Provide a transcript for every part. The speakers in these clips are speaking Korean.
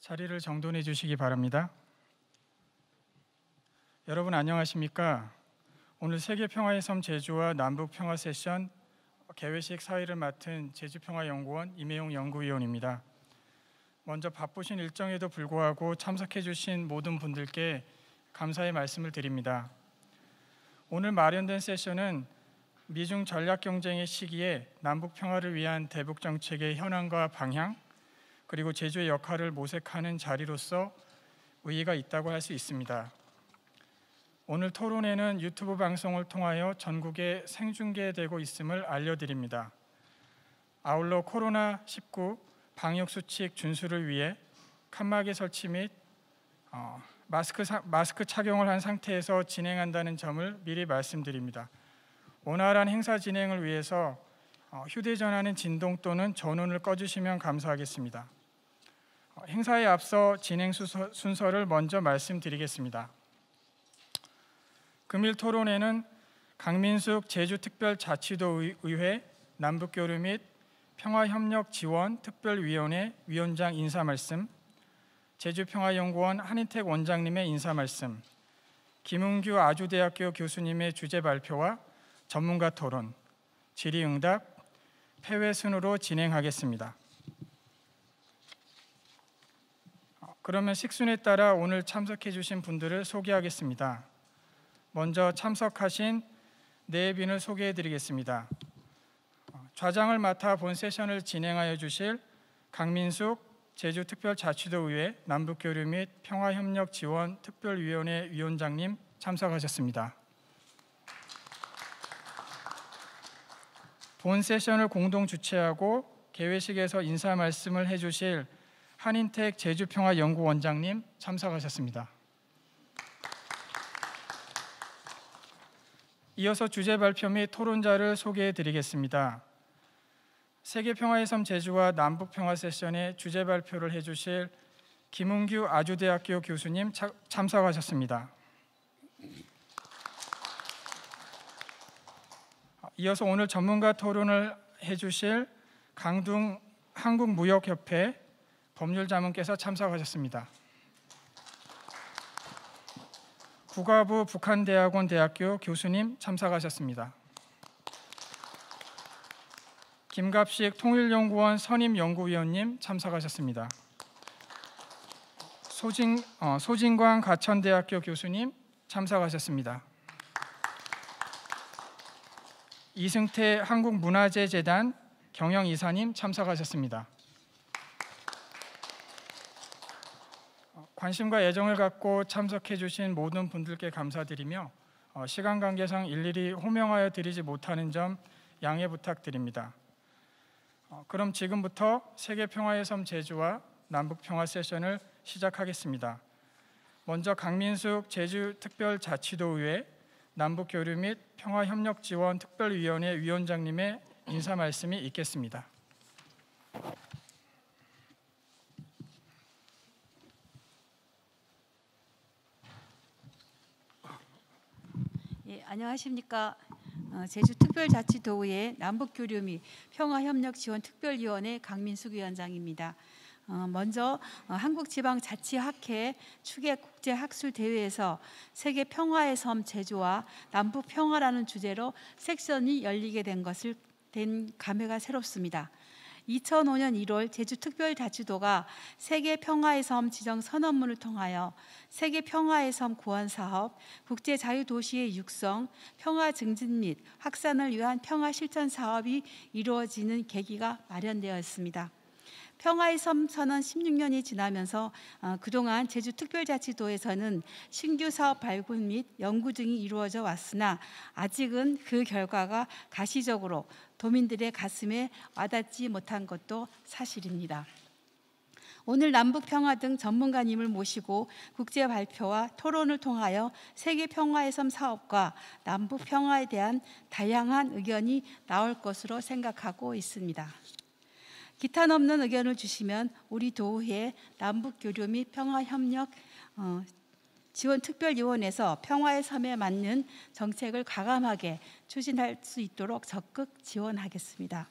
자리를 정돈해 주시기 바랍니다. 여러분 안녕하십니까? 오늘 세계 평화의 섬 제주와 남북 평화 세션 개회식 사회를 맡은 제주평화연구원 임혜용 연구위원입니다. 먼저 바쁘신 일정에도 불구하고 참석해 주신 모든 분들께 감사의 말씀을 드립니다. 오늘 마련된 세션은 미중 전략 경쟁의 시기에 남북 평화를 위한 대북 정책의 현황과 방향, 그리고 제주의 역할을 모색하는 자리로서 의의가 있다고 할 수 있습니다. 오늘 토론회는 유튜브 방송을 통하여 전국에 생중계되고 있음을 알려드립니다. 아울러 코로나19 방역 수칙 준수를 위해 칸막이 설치 및 어, 마스크, 사, 마스크 착용을 한 상태에서 진행한다는 점을 미리 말씀드립니다. 원활한 행사 진행을 위해서 어, 휴대전화는 진동 또는 전원을 꺼주시면 감사하겠습니다. 행사에 앞서 진행 순서를 먼저 말씀드리겠습니다. 금일 토론회는 강민숙 제주특별자치도의회 남북교류 및 평화협력지원특별위원회 위원장 인사 말씀, 제주평화연구원 한인택 원장님의 인사 말씀, 김은규 아주대학교 교수님의 주제 발표와 전문가 토론, 질의응답, 폐회 순으로 진행하겠습니다. 그러면 식순에 따라 오늘 참석해 주신 분들을 소개하겠습니다. 먼저 참석하신 내빈을 네 소개해 드리겠습니다. 어, 좌장을 맡아 본 세션을 진행하여 주실 강민숙 제주특별자치도의회 남북교류 및 평화협력 지원 특별위원회 위원장님 참석하셨습니다. 본 세션을 공동 주최하고 개회식에서 인사 말씀을 해주실 한인택 제주평화연구원장님 참석하셨습니다. 이어서 주제 발표 및 토론자를 소개해 드리겠습니다. 세계평화의 섬 제주와 남북평화 세션의 주제 발표를 해주실 김은규 아주대학교 교수님 참석하셨습니다. 이어서 오늘 전문가 토론을 해주실 강둥 한국무역협회 법률 자문께서 참석하셨습니다. 국가부 북한대학원 대학교 교수님 참석하셨습니다. 김갑식 통일연구원 선임연구위원님 참석하셨습니다. 소진, 어, 소진광 가천대학교 교수님 참석하셨습니다. 이승태 한국문화재재단 경영이사님 참석하셨습니다. 관심과 애정을 갖고 참석해 주신 모든 분들께 감사드리며 어, 시간 관계상 일일이 호명하여 드리지 못하는 점 양해 부탁드립니다. 어, 그럼 지금부터 세계 평화의 섬 제주와 남북 평화 세션을 시작하겠습니다. 먼저 강민숙 제주 특별자치도의회 남북 교류 및 평화 협력 지원 특별위원회 위원장님의 인사 말씀이 있겠습니다. 안녕하십니까. 어, 제주특별자치도의 남북교류 및 평화협력지원특별위원회 강민숙 위원장입니다. 어, 먼저 어, 한국지방자치학회 추계국제학술대회에서 세계 평화의 섬 제주와 남북평화라는 주제로 섹션이 열리게 된 것을 된 감회가 새롭습니다. 2005년 1월 제주특별자치도가 세계 평화의 섬 지정 선언문을 통하여 세계 평화의 섬 구원 사업, 국제 자유 도시의 육성, 평화 증진 및 확산을 위한 평화 실천 사업이 이루어지는 계기가 마련되었습니다. 평화의 섬 선언 16년이 지나면서 어, 그동안 제주특별자치도에서는 신규 사업 발굴 및 연구 등이 이루어져 왔으나 아직은 그 결과가 가시적으로 도민들의 가슴에 와닿지 못한 것도 사실입니다. 오늘 남북 평화 등 전문가님을 모시고 국제 발표와 토론을 통하여 세계 평화의 섬 사업과 남북 평화에 대한 다양한 의견이 나올 것으로 생각하고 있습니다. 기탄 없는 의견을 주시면 우리 도후에 남북 교류 및 평화 협력 어, 지원 특별위원회에서 평화의 섬에 맞는 정책을 과감하게 추진할 수 있도록 적극 지원하겠습니다.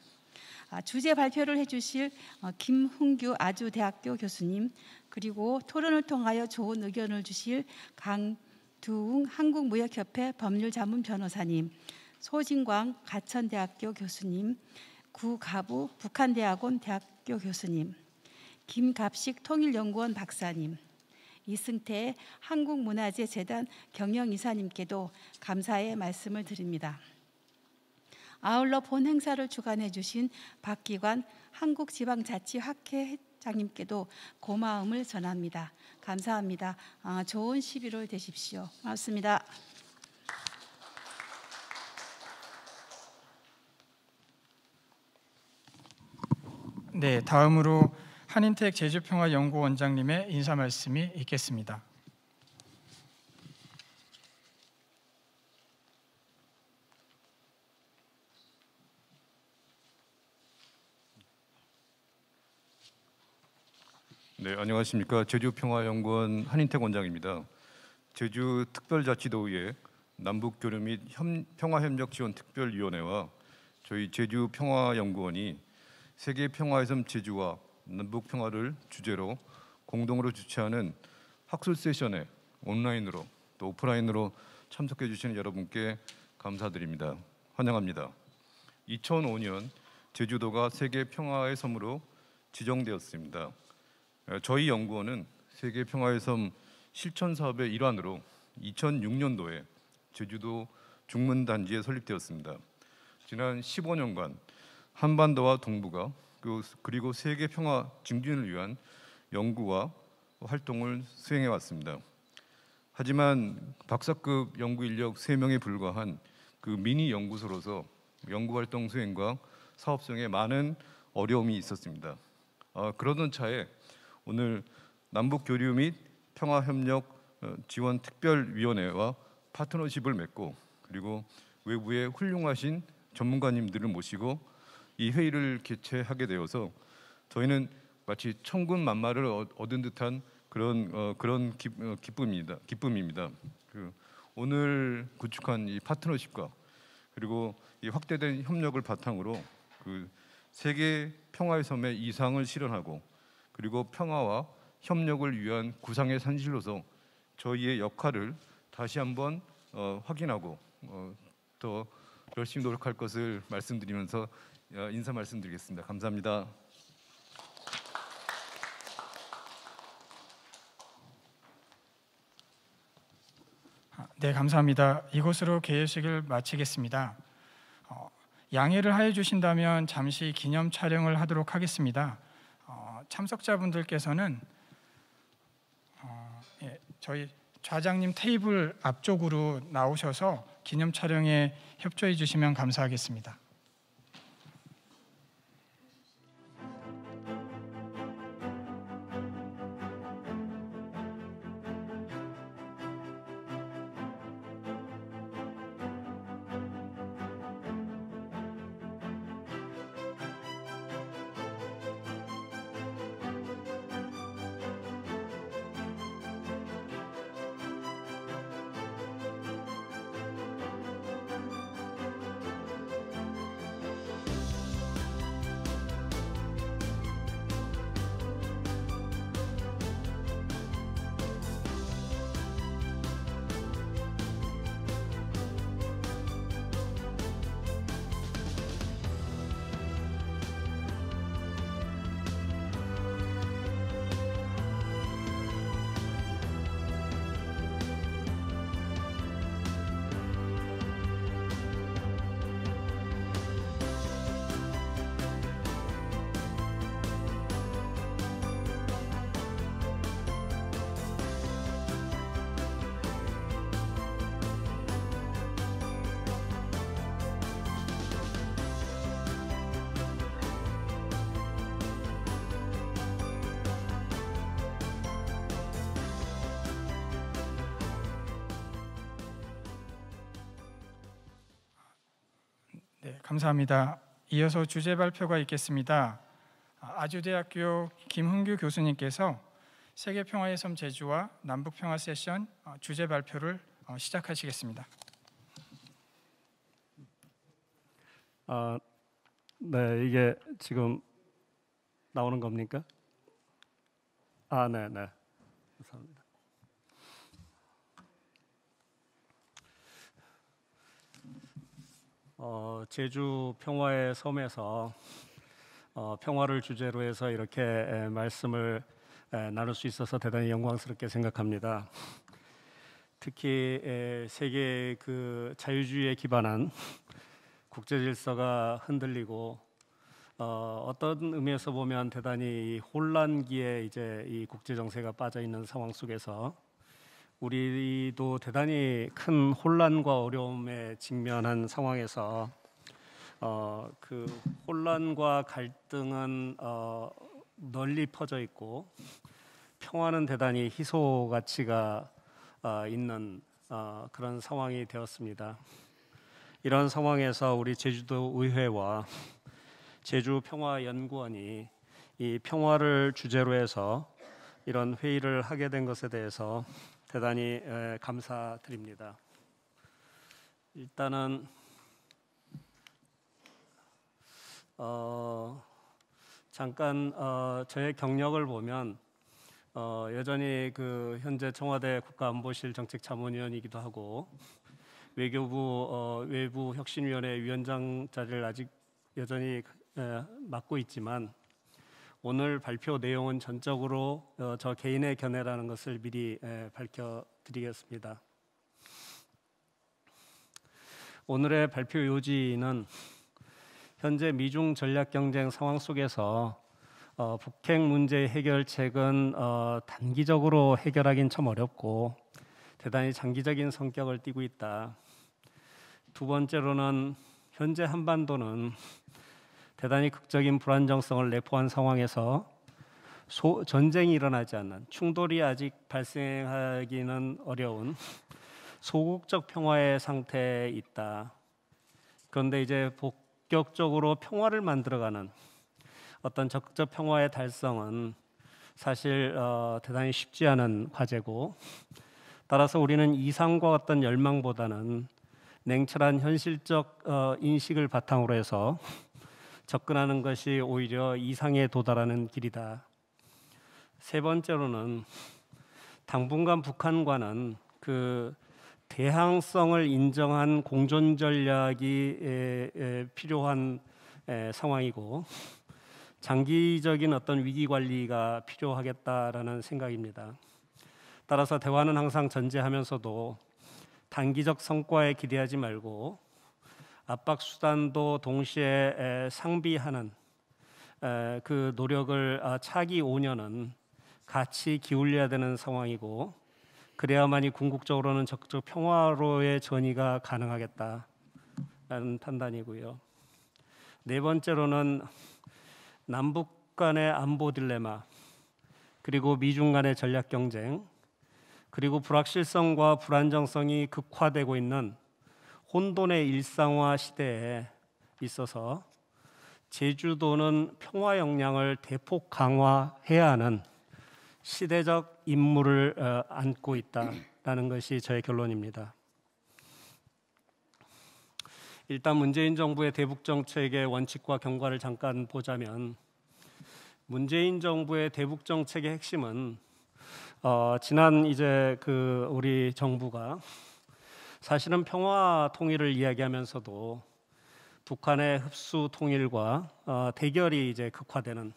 아, 주제 발표를 해주실 어, 김흥규 아주대학교 교수님 그리고 토론을 통하여 좋은 의견을 주실 강두웅 한국무역협회 법률자문 변호사님 소진광 가천대학교 교수님 구가부 북한대학원 대학교 교수님 김갑식 통일연구원 박사님 이승태 한국문화재재단 경영이사님께도 감사의 말씀을 드립니다. 아울러 본 행사를 주관해 주신 박기관 한국지방자치학회 회 장님께도 고마움을 전합니다. 감사합니다. 아, 좋은 11월 되십시오. 고맙습니다. 네, 다음으로 한인택 제주평화연구원장님의 인사 말씀이 있겠습니다. 네, 안녕하십니까. 제주평화연구원 한인택 원장입니다. 제주 특별자치도의회 남북교류 및 평화협력지원특별위원회와 저희 제주평화연구원이 세계평화의 섬 제주와 남북 평화를 주제로 공동으로 주최하는 학술 세션에 온라인으로 또 오프라인으로 참석해 주시는 여러분께 감사드립니다. 환영합니다. 2005년 제주도가 세계 평화의 섬으로 지정되었습니다. 저희 연구원은 세계 평화의 섬 실천 사업의 일환으로 2006년도에 제주도 중문단지에 설립되었습니다. 지난 15년간 한반도와 동북아 그 그리고 세계 평화 증진을 위한 연구와 활동을 수행해 왔습니다. 하지만 박사급 연구 인력 3명에 불과한 그 미니 연구소로서 연구 활동 수행과 사업성에 많은 어려움이 있었습니다. 아, 그러던 차에 오늘 남북 교류 및 평화 협력 어, 지원 특별위원회와 파트너십을 맺고 그리고 외부의 훌륭하신 전문가님들을 모시고 이 회의를 개최하게 되어서 저희는 마치 천군 만마를 얻은 듯한 그런 어, 그런 기, 어, 쁨입니다 기쁨입니다. 그 오늘 구축한 이 파트너십과 그리고 이 확대된 협력을 바탕으로 그 세계 평화의 섬의 이상을 실현하고 그리고 평화와 협력을 위한 구상의 산실로서 저희의 역할을 다시 한번 어, 확인하고 어, 더 열심히 노력할 것을 말씀드리면서 어, 인사 말씀드리겠습니다. 감사합니다. 아, 네, 감사합니다. 이곳으로 개회식을 마치겠습니다. 어, 양해를 하여 주신다면 잠시 기념 촬영을 하도록 하겠습니다. 어, 참석자분들께서는 어, 예, 저희 좌장님 테이블 앞쪽으로 나오셔서 기념 촬영에 협조해 주시면 감사하겠습니다. 감사합니다. 이어서 주제 발표가 있겠습니다. 아주대학교 김흥규 교수님께서 세계 평화의 섬 제주와 남북 평화 세션 어, 주제 발표를 어, 시작하시겠습니다. 아, 네, 이게 지금 나오는 겁니까? 아, 네, 네. 어, 제주 평화의 섬에서 어, 평화를 주제로 해서 이렇게 에, 말씀을 에, 나눌 수 있어서 대단히 영광스럽게 생각합니다. 특히 에, 세계 그 자유주의에 기반한 국제 질서가 흔들리고 어, 어떤 의미에서 보면 대단히 혼란기에 이제 이 국제 정세가 빠져 있는 상황 속에서 우리도 대단히 큰 혼란과 어려움에 직면한 상황에서 어, 그 혼란과 갈등은 어, 널리 퍼져 있고 평화는 대단히 희소 가치가 어, 있는 어, 그런 상황이 되었습니다. 이런 상황에서 우리 제주도 의회와 제주 평화 연구원이 이 평화를 주제로 해서 이런 회의를 하게 된 것에 대해서 대단히 감사드립니다. 일단은 어, 잠깐 어, 저의 경력을 보면 어, 여전히 그 현재 청와대 국가안보실 정책자문위원이기도 하고 외교부 어, 외부 혁신위원회 위원장 자리를 아직 여전히 맡고 있지만 오늘 발표 내용은 전적으로 어, 저 개인의 견해라는 것을 미리 밝혀드리겠습니다. 오늘의 발표 요지는 현재 미중 전략 경쟁 상황 속에서 어, 북핵 문제 해결책은 어, 단기적으로 해결하긴 참 어렵고 대단히 장기적인 성격을 띠고 있다. 두 번째로는 현재 한반도는 대단히 극적인 불안정성을 내포한 상황에서 소, 전쟁이 일어나지 않는 충돌이 아직 발생하기는 어려운 소극적 평화의 상태에 있다. 그런데 이제 본격적으로 평화를 만들어가는 어떤 적극적 평화의 달성은 사실 어, 대단히 쉽지 않은 과제고 따라서 우리는 이상과 어떤 열망보다는 냉철한 현실적 어, 인식을 바탕으로 해서 접근하는 것이 오히려 이상에 도달하는 길이다. 세 번째로는 당분간 북한과는 그 대항성을 인정한 공존 전략이 필요한 상황이고 장기적인 어떤 위기 관리가 필요하겠다라는 생각입니다. 따라서 대화는 항상 전제하면서도 단기적 성과에 기대하지 말고 압박 수단도 동시에 상비하는 그 노력을 아, 차기 5년은 같이 기울여야 되는 상황이고 그래야만이 궁극적으로는 적극적 평화로의 전이가 가능하겠다라는 판단이고요. 네 번째로는 남북 간의 안보 딜레마 그리고 미중 간의 전략 경쟁 그리고 불확실성과 불안정성이 극화되고 있는 혼돈의 일상화 시대에 있어서 제주도는 평화 역량을 대폭 강화해야 하는 시대적 임무를 어, 안고 있다라는 것이 저의 결론입니다. 일단 문재인 정부의 대북 정책의 원칙과 경과를 잠깐 보자면 문재인 정부의 대북 정책의 핵심은 어, 지난 이제 그 우리 정부가 사실은 평화 통일을 이야기하면서도 북한의 흡수 통일과 어, 대결이 이제 극화되는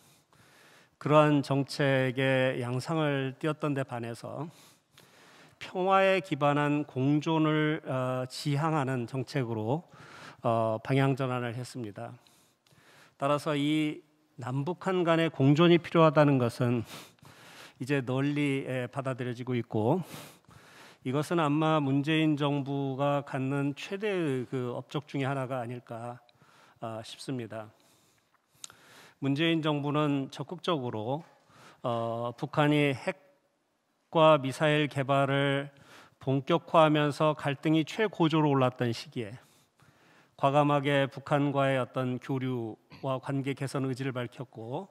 그러한 정책의 양상을 띄었던 데 반해서 평화에 기반한 공존을 어, 지향하는 정책으로 어, 방향 전환을 했습니다. 따라서 이 남북한 간의 공존이 필요하다는 것은 이제 널리 예, 받아들여지고 있고 이것은 아마 문재인 정부가 갖는 최대의 그 업적 중의 하나가 아닐까 아, 싶습니다. 문재인 정부는 적극적으로 어, 북한이 핵과 미사일 개발을 본격화하면서 갈등이 최고조로 올랐던 시기에 과감하게 북한과의 어떤 교류와 관계 개선 의지를 밝혔고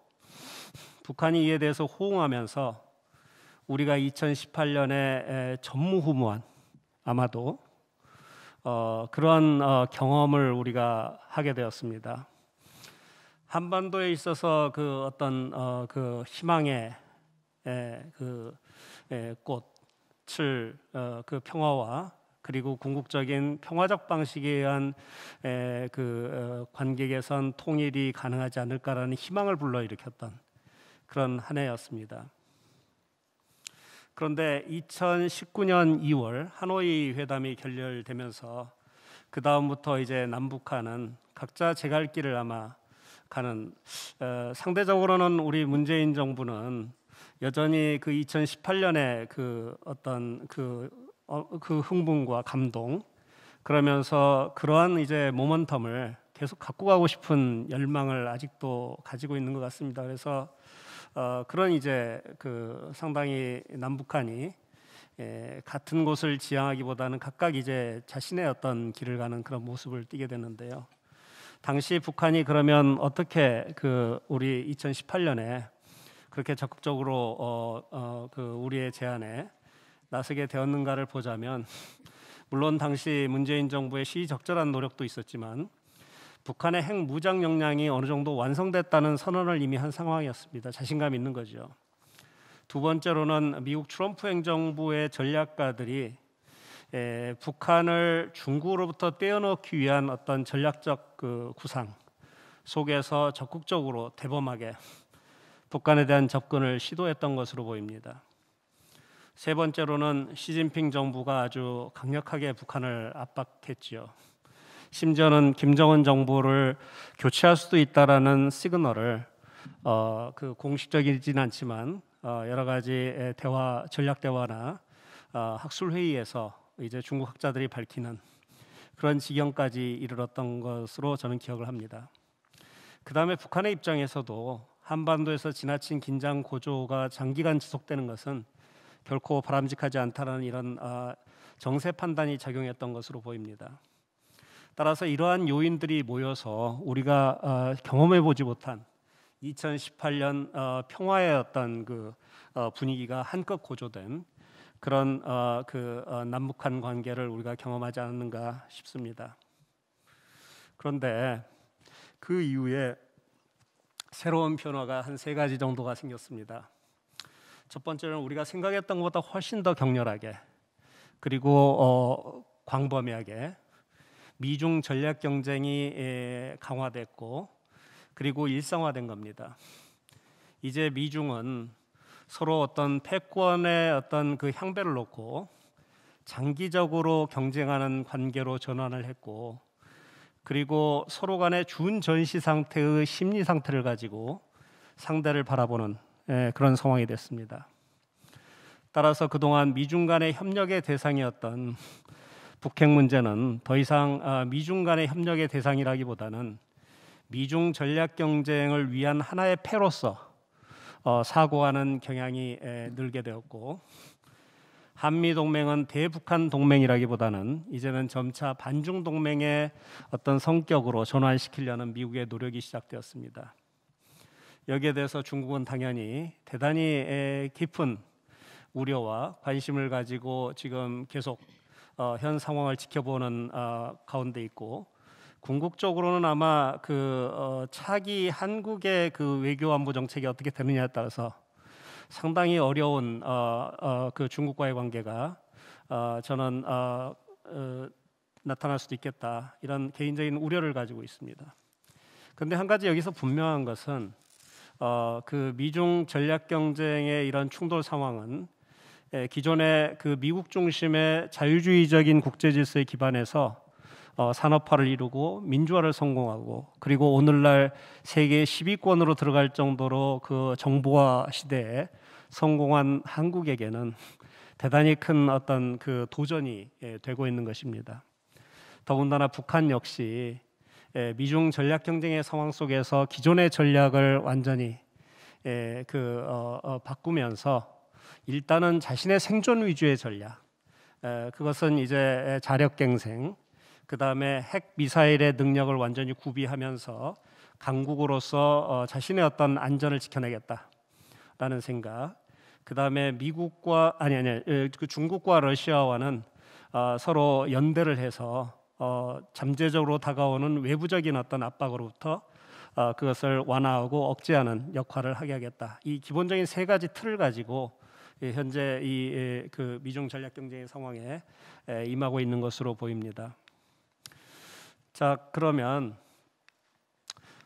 북한이 이에 대해서 호응하면서 우리가 2018년에 전무후무한 아마도 어, 그런 어, 경험을 우리가 하게 되었습니다. 한반도에 있어서 그 어떤 어, 그 희망의 에, 그 에, 꽃을 어, 그 평화와 그리고 궁극적인 평화적 방식에 의한 에, 그 어, 관계 개선 통일이 가능하지 않을까라는 희망을 불러일으켰던 그런 한 해였습니다. 그런데 2019년 2월 하노이 회담이 결렬되면서 그 다음부터 이제 남북한은 각자 제갈 길을 아마 가는 어, 상대적으로는 우리 문재인 정부는 여전히 그 2018년에 그 어떤 그, 어, 그 흥분과 감동 그러면서 그러한 이제 모멘텀을 계속 갖고 가고 싶은 열망을 아직도 가지고 있는 것 같습니다. 그래서 어, 그런 이제 그 상당히 남북한이 예, 같은 곳을 지향하기보다는 각각 이제 자신의 어떤 길을 가는 그런 모습을 띠게 되는데요. 당시 북한이 그러면 어떻게 그 우리 2018년에 그렇게 적극적으로 어, 어, 그 우리의 제안에 나서게 되었는가를 보자면 물론 당시 문재인 정부의 시의적절한 노력도 있었지만 북한의 핵 무장 역량이 어느 정도 완성됐다는 선언을 이미 한 상황이었습니다. 자신감 있는 거죠. 두 번째로는 미국 트럼프 행정부의 전략가들이 에, 북한을 중국으로부터 떼어놓기 위한 어떤 전략적 그 구상 속에서 적극적으로 대범하게 북한에 대한 접근을 시도했던 것으로 보입니다. 세 번째로는 시진핑 정부가 아주 강력하게 북한을 압박했지요. 심지어는 김정은 정부를 교체할 수도 있다라는 시그널을 어, 그 공식적이진 않지만 어, 여러 가지 대화 전략 대화나 어, 학술 회의에서 이제 중국 학자들이 밝히는 그런 지경까지 이르렀던 것으로 저는 기억을 합니다. 그 다음에 북한의 입장에서도 한반도에서 지나친 긴장 고조가 장기간 지속되는 것은 결코 바람직하지 않다는 이런 아, 정세 판단이 작용했던 것으로 보입니다. 따라서 이러한 요인들이 모여서 우리가 어, 경험해 보지 못한 2018년 평화의 어떤 그 어, 분위기가 한껏 고조된 그런 어, 그 남북한 관계를 우리가 경험하지 않았는가 싶습니다. 그런데 그 이후에 새로운 변화가 한 세 가지 정도가 생겼습니다. 첫 번째는 우리가 생각했던 것보다 훨씬 더 격렬하게 그리고 광범위하게 미중 전략 경쟁이 예, 강화됐고 그리고 일상화된 겁니다. 이제 미중은 서로 어떤 패권의 어떤 그 향배를 놓고 장기적으로 경쟁하는 관계로 전환을 했고 그리고 서로 간의 준전시 상태의 심리 상태를 가지고 상대를 바라보는 예, 그런 상황이 됐습니다. 따라서 그동안 미중 간의 협력의 대상이었던 북핵 문제는 더 이상 아, 미중 간의 협력의 대상이라기보다는 미중 전략 경쟁을 위한 하나의 패로서 어, 사고하는 경향이 늘게 되었고 한미 동맹은 대북한 동맹이라기보다는 이제는 점차 반중 동맹의 어떤 성격으로 전환시키려는 미국의 노력이 시작되었습니다. 여기에 대해서 중국은 당연히 대단히 깊은 우려와 관심을 가지고 지금 계속 어, 현 상황을 지켜보는 어, 가운데 있고 궁극적으로는 아마 그 어, 차기 한국의 그 외교 안보 정책이 어떻게 되느냐에 따라서 상당히 어려운 어, 어, 그 중국과의 관계가 어, 저는 어, 어, 나타날 수도 있겠다 이런 개인적인 우려를 가지고 있습니다. 근데 한 가지 여기서 분명한 것은 어, 그 미중 전략 경쟁의 이런 충돌 상황은 예, 기존의 그 미국 중심의 자유주의적인 국제 질서에 기반해서 어, 산업화를 이루고 민주화를 성공하고 그리고 오늘날 세계 10위권으로 들어갈 정도로 그 정보화 시대에 성공한 한국에게는 대단히 큰 어떤 그 도전이 예, 되고 있는 것입니다. 더군다나 북한 역시 예, 미중 전략 경쟁의 상황 속에서 기존의 전략을 완전히 그 어, 어, 바꾸면서 일단은 자신의 생존 위주의 전략. 에, 그것은 이제 자력갱생, 그 다음에 핵 미사일의 능력을 완전히 구비하면서 강국으로서 어, 자신의 어떤 안전을 지켜내겠다라는 생각. 그 다음에 미국과 아니 아니 그 중국과 러시아와는 어, 서로 연대를 해서 어, 잠재적으로 다가오는 외부적인 어떤 압박으로부터 어, 그것을 완화하고 억제하는 역할을 하게 하겠다. 이 기본적인 세 가지 틀을 가지고 예, 현재 이그 예, 미중 전략 경쟁의 상황에 예, 임하고 있는 것으로 보입니다. 자 그러면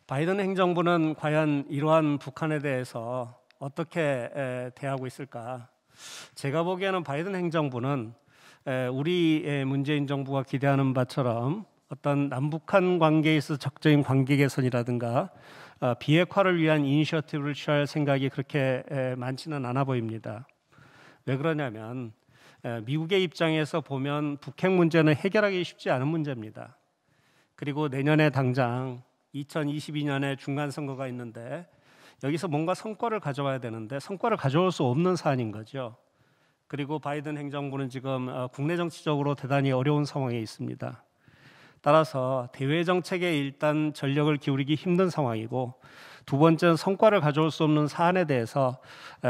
바이든 행정부는 과연 이러한 북한에 대해서 어떻게 대하고 있을까? 제가 보기에는 바이든 행정부는 우리 문재인 정부가 기대하는 바처럼 어떤 남북한 관계에서 적극인 관계 개선이라든가 어, 비핵화를 위한 이니셔티브를 취할 생각이 그렇게 많지는 않아 보입니다. 왜 그러냐면 미국의 입장에서 보면 북핵 문제는 해결하기 쉽지 않은 문제입니다. 그리고 내년에 당장 2022년에 중간 선거가 있는데 여기서 뭔가 성과를 가져와야 되는데 성과를 가져올 수 없는 사안인 거죠. 그리고 바이든 행정부는 지금 어, 국내 정치적으로 대단히 어려운 상황에 있습니다. 따라서 대외 정책에 일단 전력을 기울이기 힘든 상황이고 두 번째는 성과를 가져올 수 없는 사안에 대해서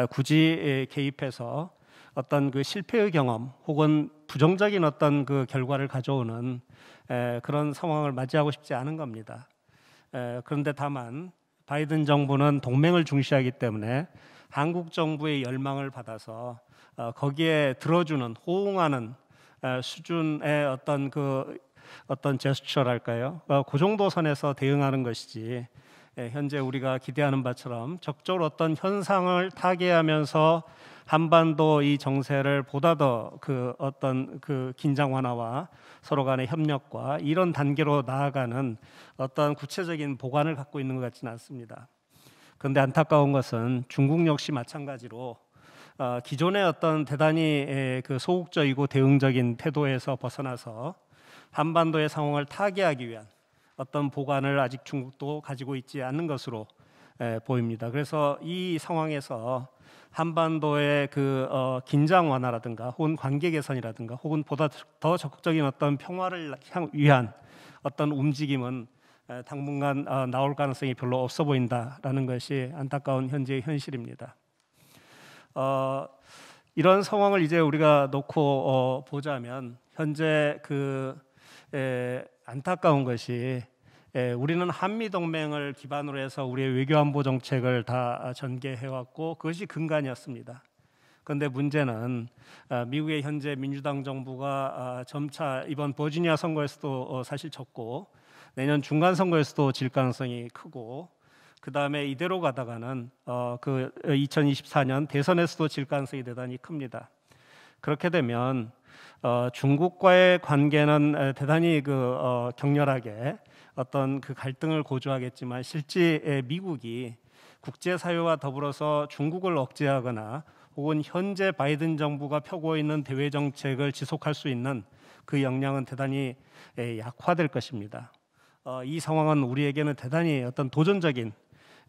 굳이 개입해서 어떤 그 실패의 경험 혹은 부정적인 어떤 그 결과를 가져오는 에, 그런 상황을 맞이하고 싶지 않은 겁니다. 에, 그런데 다만 바이든 정부는 동맹을 중시하기 때문에 한국 정부의 열망을 받아서 어, 거기에 들어주는 호응하는 에, 수준의 어떤 그 어떤 제스처랄까요? 어, 그 정도 선에서 대응하는 것이지 현재 우리가 기대하는 바처럼 적절 어떤 현상을 타개하면서 한반도 이 정세를 보다 더 그 어떤 그 긴장 완화와 서로 간의 협력과 이런 단계로 나아가는 어떤 구체적인 보관을 갖고 있는 것 같지는 않습니다. 그런데 안타까운 것은 중국 역시 마찬가지로 어, 기존의 어떤 대단히 그 소극적이고 대응적인 태도에서 벗어나서 한반도의 상황을 타개하기 위한 어떤 보관을 아직 중국도 가지고 있지 않은 것으로 보입니다. 그래서 이 상황에서 한반도의 그 어, 긴장 완화라든가 혹은 관계 개선이라든가 혹은 보다 더 적극적인 어떤 평화를 향 위한 어떤 움직임은 당분간 어, 나올 가능성이 별로 없어 보인다라는 것이 안타까운 현재의 현실입니다. 어, 이런 상황을 이제 우리가 놓고 어, 보자면 현재 그 에, 안타까운 것이 예, 우리는 한미 동맹을 기반으로 해서 우리의 외교 안보 정책을 다 전개해 왔고 그것이 근간이었습니다. 그런데 문제는 아, 미국의 현재 민주당 정부가 아, 점차 이번 버지니아 선거에서도 어, 사실 졌고 내년 중간 선거에서도 질 가능성이 크고 그 다음에 이대로 가다가는 어, 그 2024년 어, 대선에서도 질 가능성이 대단히 큽니다. 그렇게 되면 중국과의 관계는 대단히 그 격렬하게 어떤 그 갈등을 고조하겠지만 실제 미국이 국제 사회와 더불어서 중국을 억제하거나 혹은 현재 바이든 정부가 펴고 있는 대외 정책을 지속할 수 있는 그 역량은 대단히 예, 약화될 것입니다. 어, 이 상황은 우리에게는 대단히 어떤 도전적인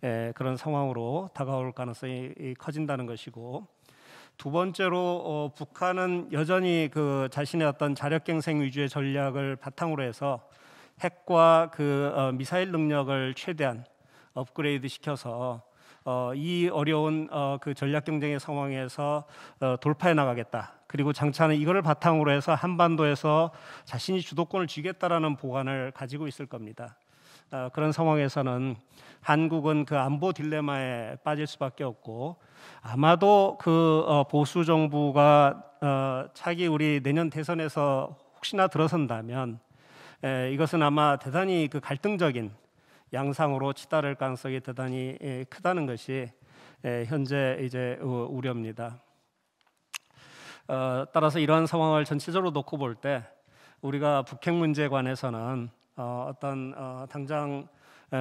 예, 그런 상황으로 다가올 가능성이 커진다는 것이고 두 번째로 어, 북한은 여전히 그 자신의 어떤 자력갱생 위주의 전략을 바탕으로 해서 핵과 그 어, 미사일 능력을 최대한 업그레이드 시켜서 어, 이 어려운 어, 그 전략 경쟁의 상황에서 어, 돌파해 나가겠다. 그리고 장차는 이거를 바탕으로 해서 한반도에서 자신이 주도권을 쥐겠다라는 보관을 가지고 있을 겁니다. 어, 그런 상황에서는 한국은 그 안보 딜레마에 빠질 수밖에 없고 아마도 그 어, 보수 정부가 차기 우리 내년 대선에서 혹시나 들어선다면 에, 이것은 아마 대단히 그 갈등적인 양상으로 치달을 가능성이 대단히 에, 예, 크다는 것이 에, 예, 현재 이제 우, 우려입니다. 어, 따라서 이러한 상황을 전체적으로 놓고 볼 때 우리가 북핵 문제에 관해서는 어, 어떤 어, 당장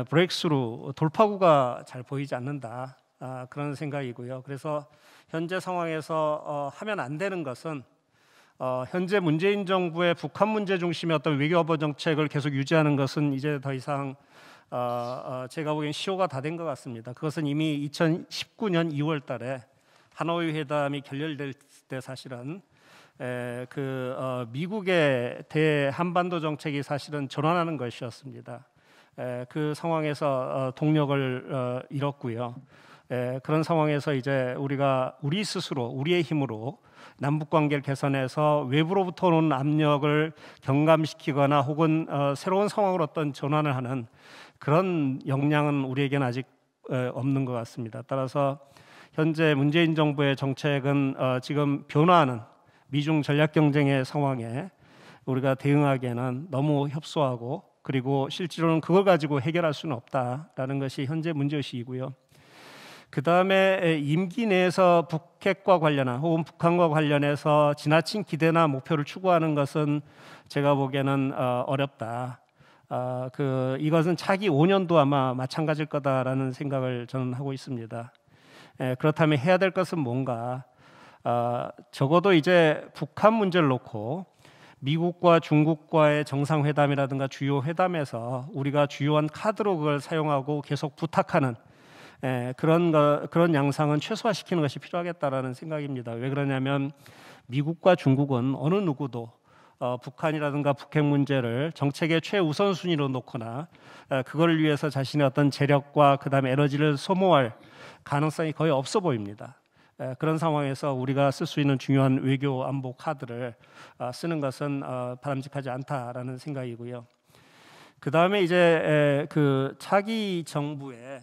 브레스루 돌파구가 잘 보이지 않는다 아, 그런 생각이고요. 그래서 현재 상황에서 어, 하면 안 되는 것은 어, 현재 문재인 정부의 북한 문제 중심의 어떤 외교안보 정책을 계속 유지하는 것은 이제 더 이상 어, 어, 제가 보기엔 시효가 다 된 것 같습니다. 그것은 이미 2019년 2월달에 하노이 회담이 결렬될 때 사실은 에, 그 어, 미국의 대 한반도 정책이 사실은 전환하는 것이었습니다. 에, 그 상황에서 어, 동력을 어, 잃었고요. 에, 그런 상황에서 이제 우리가 우리 스스로 우리의 힘으로 남북 관계를 개선해서 외부로부터 오는 압력을 경감시키거나 혹은 어, 새로운 상황으로 어떤 전환을 하는 그런 역량은 우리에게는 아직 어, 없는 것 같습니다. 따라서 현재 문재인 정부의 정책은 어, 지금 변화하는 미중 전략 경쟁의 상황에 우리가 대응하기에는 너무 협소하고 그리고 실제로는 그걸 가지고 해결할 수는 없다라는 것이 현재 문제의식이고요. 그 다음에 임기 내에서 북핵과 관련한 혹은 북한과 관련해서 지나친 기대나 목표를 추구하는 것은 제가 보기에는 어, 어렵다. 아, 그 이것은 차기 5년도 아마 마찬가지일 거다라는 생각을 저는 하고 있습니다. 예, 그렇다면 해야 될 것은 뭔가? 아, 적어도 이제 북한 문제를 놓고 미국과 중국과의 정상회담이라든가 주요 회담에서 우리가 주요한 카드로 그걸 사용하고 계속 부탁하는 예, 그런 거, 그런 양상은 최소화시키는 것이 필요하겠다라는 생각입니다. 왜 그러냐면 미국과 중국은 어느 누구도 어, 북한이라든가 북핵 문제를 정책의 최우선 순위로 놓거나 에, 어, 그걸 위해서 자신의 어떤 재력과 그다음 에너지를 소모할 가능성이 거의 없어 보입니다. 에, 예, 그런 상황에서 우리가 쓸 수 있는 중요한 외교 안보 카드를 어, 쓰는 것은 어, 바람직하지 않다라는 생각이고요. 그 다음에 이제 에, 그 차기 정부의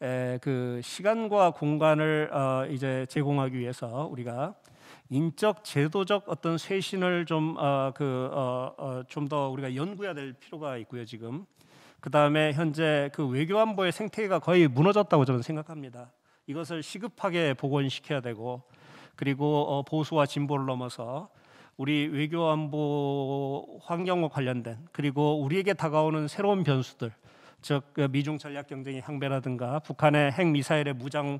에, 그 시간과 공간을 어, 이제 제공하기 위해서 우리가 인적 제도적 어떤 쇄신을 좀그좀더 어, 어, 어, 우리가 연구해야 될 필요가 있고요 지금 그 다음에 현재 그 외교안보의 생태계가 거의 무너졌다고 저는 생각합니다. 이것을 시급하게 복원시켜야 되고 그리고 어, 보수와 진보를 넘어서 우리 외교안보 환경과 관련된 그리고 우리에게 다가오는 새로운 변수들 즉 그 미중 전략 경쟁의 향배라든가 북한의 핵 미사일의 무장의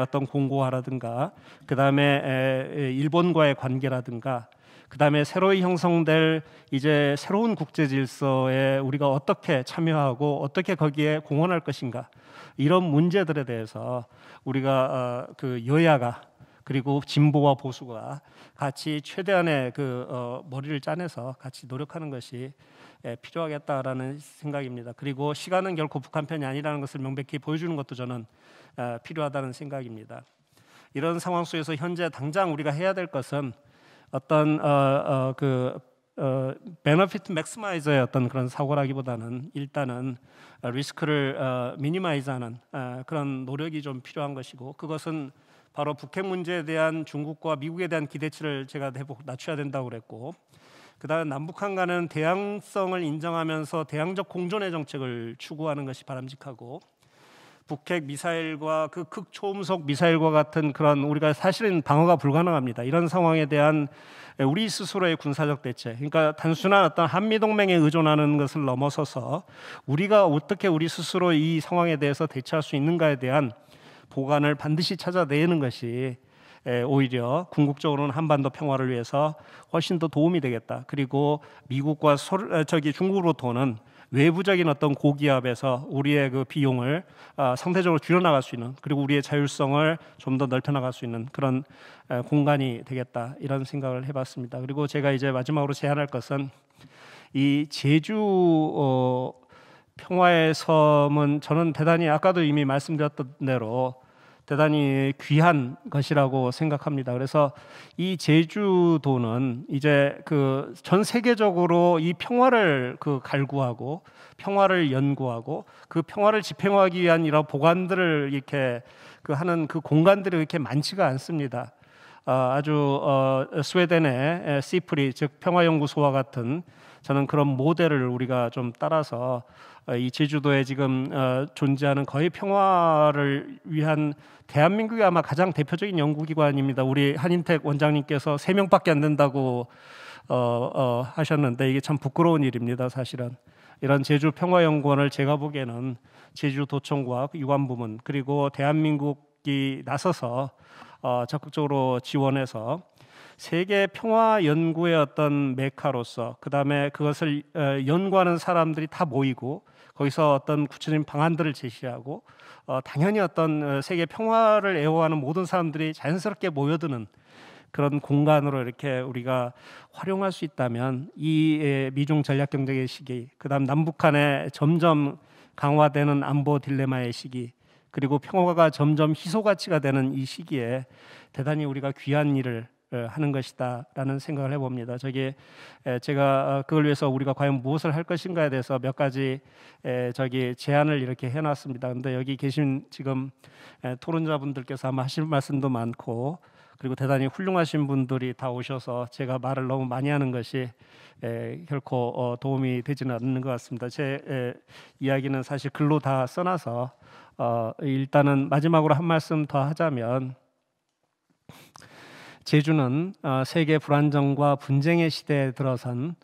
어떤 공고화라든가 그 다음에 일본과의 관계라든가 그 다음에 새로이 형성될 이제 새로운 국제 질서에 우리가 어떻게 참여하고 어떻게 거기에 공헌할 것인가 이런 문제들에 대해서 우리가 어, 그 여야가 그리고 진보와 보수가 같이 최대한의 그 어, 머리를 짜내서 같이 노력하는 것이 예, 필요하겠다라는 생각입니다. 그리고 시간은 결코 북한 편이 아니라는 것을 명백히 보여주는 것도 저는 예, 필요하다는 생각입니다. 이런 상황 속에서 현재 당장 우리가 해야 될 것은 어떤 어, 어, 그 어, 베너피트 맥스마이저의 어떤 그런 사고라기보다는 일단은 리스크를 어, 미니마이즈하는 어, 아, 그런 노력이 좀 필요한 것이고 그것은 바로 북핵 문제에 대한 중국과 미국에 대한 기대치를 제가 낮춰야 된다고 그랬고 그다음 남북한 간은 대항성을 인정하면서 대항적 공존의 정책을 추구하는 것이 바람직하고 북핵 미사일과 그 극초음속 미사일과 같은 그런 우리가 사실은 방어가 불가능합니다. 이런 상황에 대한 우리 스스로의 군사적 대체, 그러니까 단순한 어떤 한미 동맹에 의존하는 것을 넘어서서 우리가 어떻게 우리 스스로 이 상황에 대해서 대처할 수 있는가에 대한 보관을 반드시 찾아내는 것이 오히려 궁극적으로는 한반도 평화를 위해서 훨씬 더 도움이 되겠다. 그리고 미국과 소, 저기 중국으로부터 외부적인 어떤 고기압에서 우리의 그 비용을 아, 상대적으로 줄여나갈 수 있는 그리고 우리의 자율성을 좀 더 넓혀나갈 수 있는 그런 공간이 되겠다 이런 생각을 해봤습니다. 그리고 제가 이제 마지막으로 제안할 것은 이 제주 어, 평화의 섬은 저는 대단히 아까도 이미 말씀드렸던 대로 대단히 귀한 것이라고 생각합니다. 그래서 이 제주도는 이제 그 전 세계적으로 이 평화를 그 갈구하고 평화를 연구하고 그 평화를 집행하기 위한 이런 보관들을 이렇게 그 하는 그 공간들이 이렇게 많지가 않습니다. 아, 아주 어, 스웨덴의 시프리 즉 평화연구소와 같은 저는 그런 모델을 우리가 좀 따라서 어, 이 제주도에 지금 어, 존재하는 거의 평화를 위한 대한민국이 아마 가장 대표적인 연구기관입니다. 우리 한인택 원장님께서 세 명밖에 안 된다고 어, 어, 하셨는데 이게 참 부끄러운 일입니다. 사실은 이런 제주 평화연구원을 제가 보기에는 제주도청과 유관부문 그리고 대한민국이 나서서 어, 적극적으로 지원해서 세계 평화 연구의 어떤 메카로서 그다음에 그것을 어, 연구하는 사람들이 다 모이고 거기서 어떤 구체적인 방안들을 제시하고 어, 당연히 어떤 어, 세계 평화를 애호하는 모든 사람들이 자연스럽게 모여드는 그런 공간으로 이렇게 우리가 활용할 수 있다면 이 미중 전략 경쟁의 시기, 그다음 남북한의 점점 강화되는 안보 딜레마의 시기, 그리고 평화가 점점 희소 가치가 되는 이 시기에 대단히 우리가 귀한 일을 하는 것이다라는 생각을 해봅니다. 저기 제가 어, 그걸 위해서 우리가 과연 무엇을 할 것인가에 대해서 몇 가지 저기 제안을 이렇게 해놨습니다. 근데 여기 계신 지금 토론자분들께서 아마 하실 말씀도 많고 그리고 대단히 훌륭하신 분들이 다 오셔서 제가 말을 너무 많이 하는 것이 결코 어, 도움이 되지는 않는 것 같습니다. 제 이야기는 사실 글로 다 써놔서 어, 일단은 마지막으로 한 말씀 더 하자면 제주는 어, 세계 불안정과 분쟁의 시대에 들어선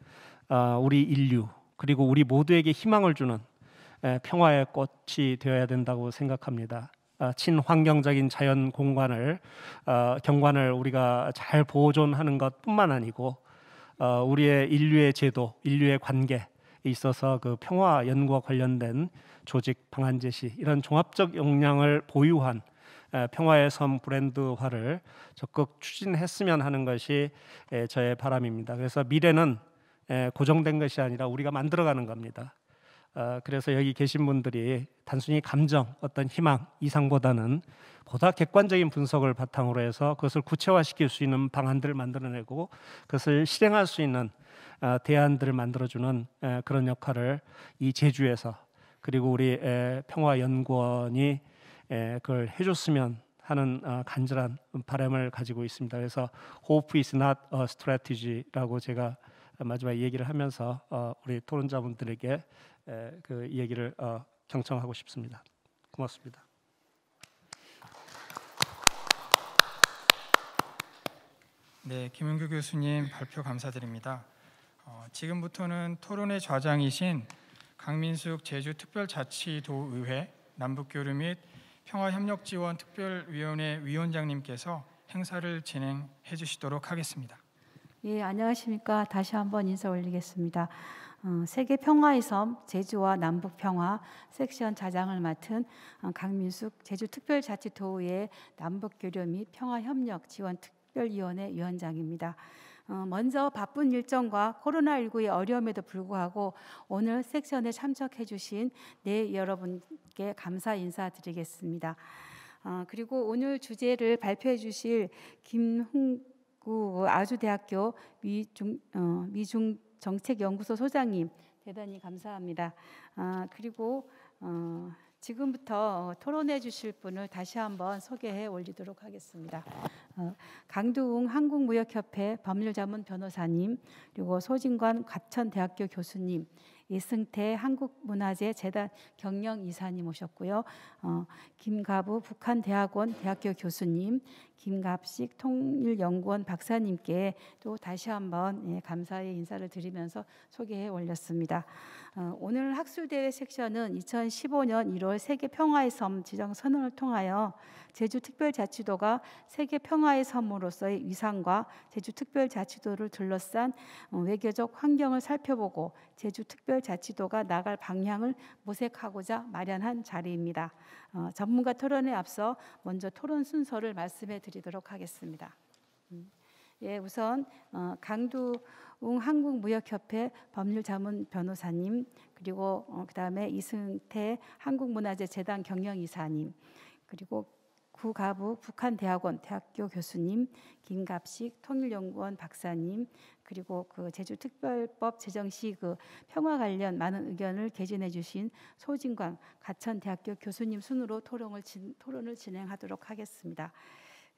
어, 우리 인류 그리고 우리 모두에게 희망을 주는 평화의 꽃이 되어야 된다고 생각합니다. 어, 친환경적인 자연 공간을 경관을 우리가 잘 보존하는 것뿐만 아니고 우리의 인류의 제도, 인류의 관계 있어서 그 평화 연구와 관련된 조직 방안 제시 이런 종합적 역량을 보유한 평화의 섬 브랜드화를 적극 추진했으면 하는 것이 저의 바람입니다. 그래서 미래는 고정된 것이 아니라 우리가 만들어가는 겁니다. 어, 그래서 여기 계신 분들이 단순히 감정, 어떤 희망 이상보다는 보다 객관적인 분석을 바탕으로 해서 그것을 구체화시킬 수 있는 방안들을 만들어내고 그것을 실행할 수 있는 어, 대안들을 만들어주는 그런 역할을 이 제주에서 그리고 우리 평화연구원이 예, 그걸 해줬으면 하는 어, 간절한 바람을 가지고 있습니다. 그래서 hope is not a strategy라고 제가 마지막 에 얘기를 하면서 어, 우리 토론자분들에게 그 얘기를 어, 경청하고 싶습니다. 고맙습니다. 네, 김은규 교수님 발표 감사드립니다. 어, 지금부터는 토론의 좌장이신 강민숙 제주특별자치도의회 남북교류 및 평화협력지원특별위원회 위원장님께서 행사를 진행해 주시도록 하겠습니다. 예, 안녕하십니까. 다시 한번 인사 올리겠습니다. 어, 세계 평화의 섬 제주와 남북 평화 섹션 자장을 맡은 어, 강민숙 제주특별자치도의 남북 교류 및 평화 협력 지원 특별위원회 위원장입니다. 어, 먼저 바쁜 일정과 코로나19의 어려움에도 불구하고 오늘 섹션에 참석해 주신 네 여러분께 감사 인사드리겠습니다. 어, 그리고 오늘 주제를 발표해 주실 김흥구 아주대학교 미중, 어, 미중 정책연구소 소장님 대단히 감사합니다. 그리고 지금부터 토론해 주실 분을 다시 한번 소개해 올리도록 하겠습니다. 어, 강두웅 한국무역협회 법률자문 변호사님, 그리고 소진관 과천대학교 교수님, 이승태 한국문화재 재단 경영 이사님 오셨고요. 어, 김가부 북한대학원 대학교 교수님, 김갑식 통일연구원 박사님께 또 다시 한번 예, 감사의 인사를 드리면서 소개해 올렸습니다. 어, 오늘 학술대회 섹션은 2015년 1월 세계 평화의 섬 지정 선언을 통하여 제주특별자치도가 세계 평화의 섬으로서의 위상과 제주특별자치도를 둘러싼 어, 외교적 환경을 살펴보고 제주특별자치도가 나갈 방향을 모색하고자 마련한 자리입니다. 어, 전문가 토론에 앞서 먼저 토론 순서를 말씀해 드리도록 하겠습니다. 음, 예, 우선 어, 강두 웅 한국무역협회 법률자문 변호사님 그리고 어, 그다음에 이승태 한국문화재 재단 경영이사님 그리고 구가부 북한대학원 대학교 교수님, 김갑식 통일연구원 박사님, 그리고 그 제주특별법 제정 시 그 평화 관련 많은 의견을 개진해 주신 소진광 가천대학교 교수님 순으로 토론을 진, 토론을 진행하도록 하겠습니다.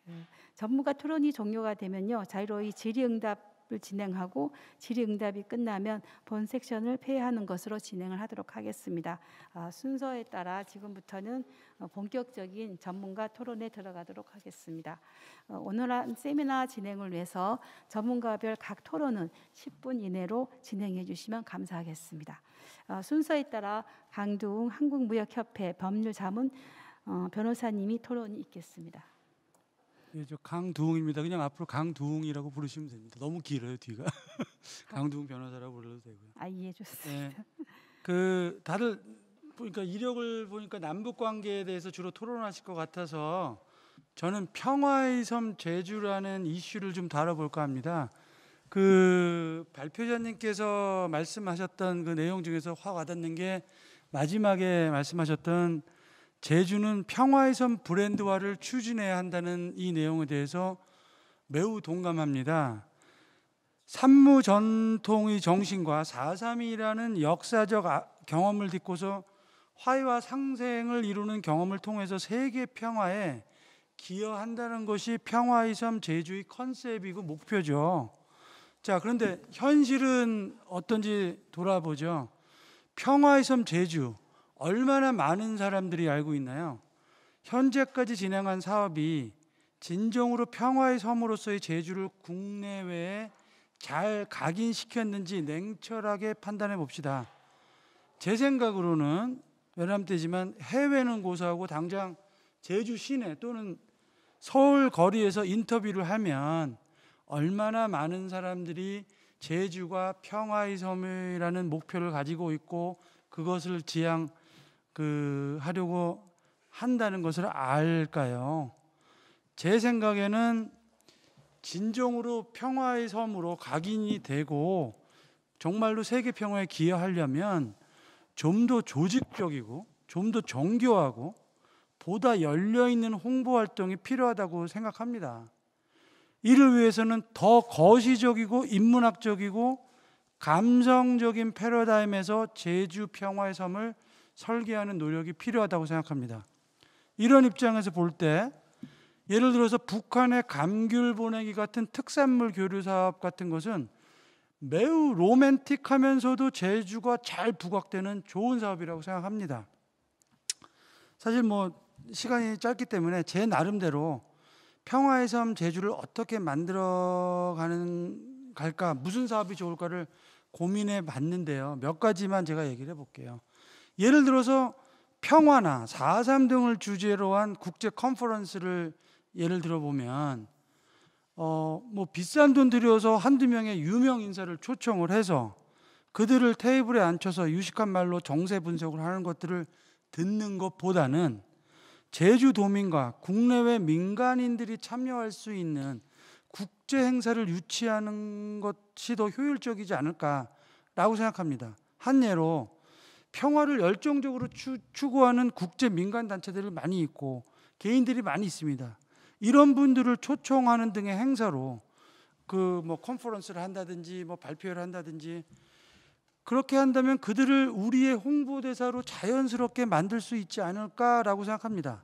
음, 전문가 토론이 종료가 되면요 자유로이 질의응답 을 진행하고 질의응답이 끝나면 본 섹션을 폐해하는 것으로 진행을 하도록 하겠습니다. 아, 순서에 따라 지금부터는 어, 본격적인 전문가 토론에 들어가도록 하겠습니다. 어, 오늘 한 세미나 진행을 위해서 전문가별 각 토론은 10분 이내로 진행해 주시면 감사하겠습니다. 아, 순서에 따라 강두웅 한국무역협회 법률자문 어, 변호사님이 토론이 있겠습니다. 예, 저 강두웅입니다. 그냥 앞으로 강두웅이라고 부르시면 됩니다. 너무 길어요 뒤가. 강두웅 변호사라고 불러도 되고요. 아 이해 예, 좋습니 예, 그 다들 보니까 그러니까 이력을 보니까 남북 관계에 대해서 주로 토론하실 것 같아서 저는 평화의 섬 제주라는 이슈를 좀 다뤄볼까 합니다. 그 발표자님께서 말씀하셨던 그 내용 중에서 확 와닿는 게 마지막에 말씀하셨던 제주는 평화의 섬 브랜드화를 추진해야 한다는 이 내용에 대해서 매우 동감합니다. 산무 전통의 정신과 사삼이라는 역사적 아, 경험을 딛고서 화해와 상생을 이루는 경험을 통해서 세계 평화에 기여한다는 것이 평화의 섬 제주의 컨셉이고 목표죠. 자, 그런데 현실은 어떤지 돌아보죠. 평화의 섬 제주. 얼마나 많은 사람들이 알고 있나요? 현재까지 진행한 사업이 진정으로 평화의 섬으로서의 제주를 국내외에 잘 각인시켰는지 냉철하게 판단해 봅시다. 제 생각으로는 외람되지만 해외는 고사하고 당장 제주 시내 또는 서울 거리에서 인터뷰를 하면 얼마나 많은 사람들이 제주가 평화의 섬이라는 목표를 가지고 있고 그것을 지향 하고 그 하려고 한다는 것을 알까요? 제 생각에는 진정으로 평화의 섬으로 각인이 되고 정말로 세계 평화에 기여하려면 좀 더 조직적이고 좀 더 정교하고 보다 열려 있는 홍보 활동이 필요하다고 생각합니다. 이를 위해서는 더 거시적이고 인문학적이고 감성적인 패러다임에서 제주 평화의 섬을 설계하는 노력이 필요하다고 생각합니다. 이런 입장에서 볼 때 예를 들어서 북한의 감귤 보내기 같은 특산물 교류 사업 같은 것은 매우 로맨틱하면서도 제주가 잘 부각되는 좋은 사업이라고 생각합니다. 사실 뭐 시간이 짧기 때문에 제 나름대로 평화의 섬 제주를 어떻게 만들어 가는 갈까 무슨 사업이 좋을까를 고민해 봤는데요. 몇 가지만 제가 얘기를 해 볼게요. 예를 들어서 평화나 사3 등을 주제로 한 국제 컨퍼런스를 예를 들어보면 어, 뭐 비싼 돈 들여서 한두 명의 유명 인사를 초청을 해서 그들을 테이블에 앉혀서 유식한 말로 정세 분석을 하는 것들을 듣는 것보다는 제주도민과 국내외 민간인들이 참여할 수 있는 국제 행사를 유치하는 것이 더 효율적이지 않을까라고 생각합니다. 한 예로 평화를 열정적으로 추, 구하는 국제 민간 단체들이 많이 있고 개인들이 많이 있습니다. 이런 분들을 초청하는 등의 행사로 그 뭐 컨퍼런스를 한다든지 뭐 발표를 한다든지 그렇게 한다면 그들을 우리의 홍보대사로 자연스럽게 만들 수 있지 않을까라고 생각합니다.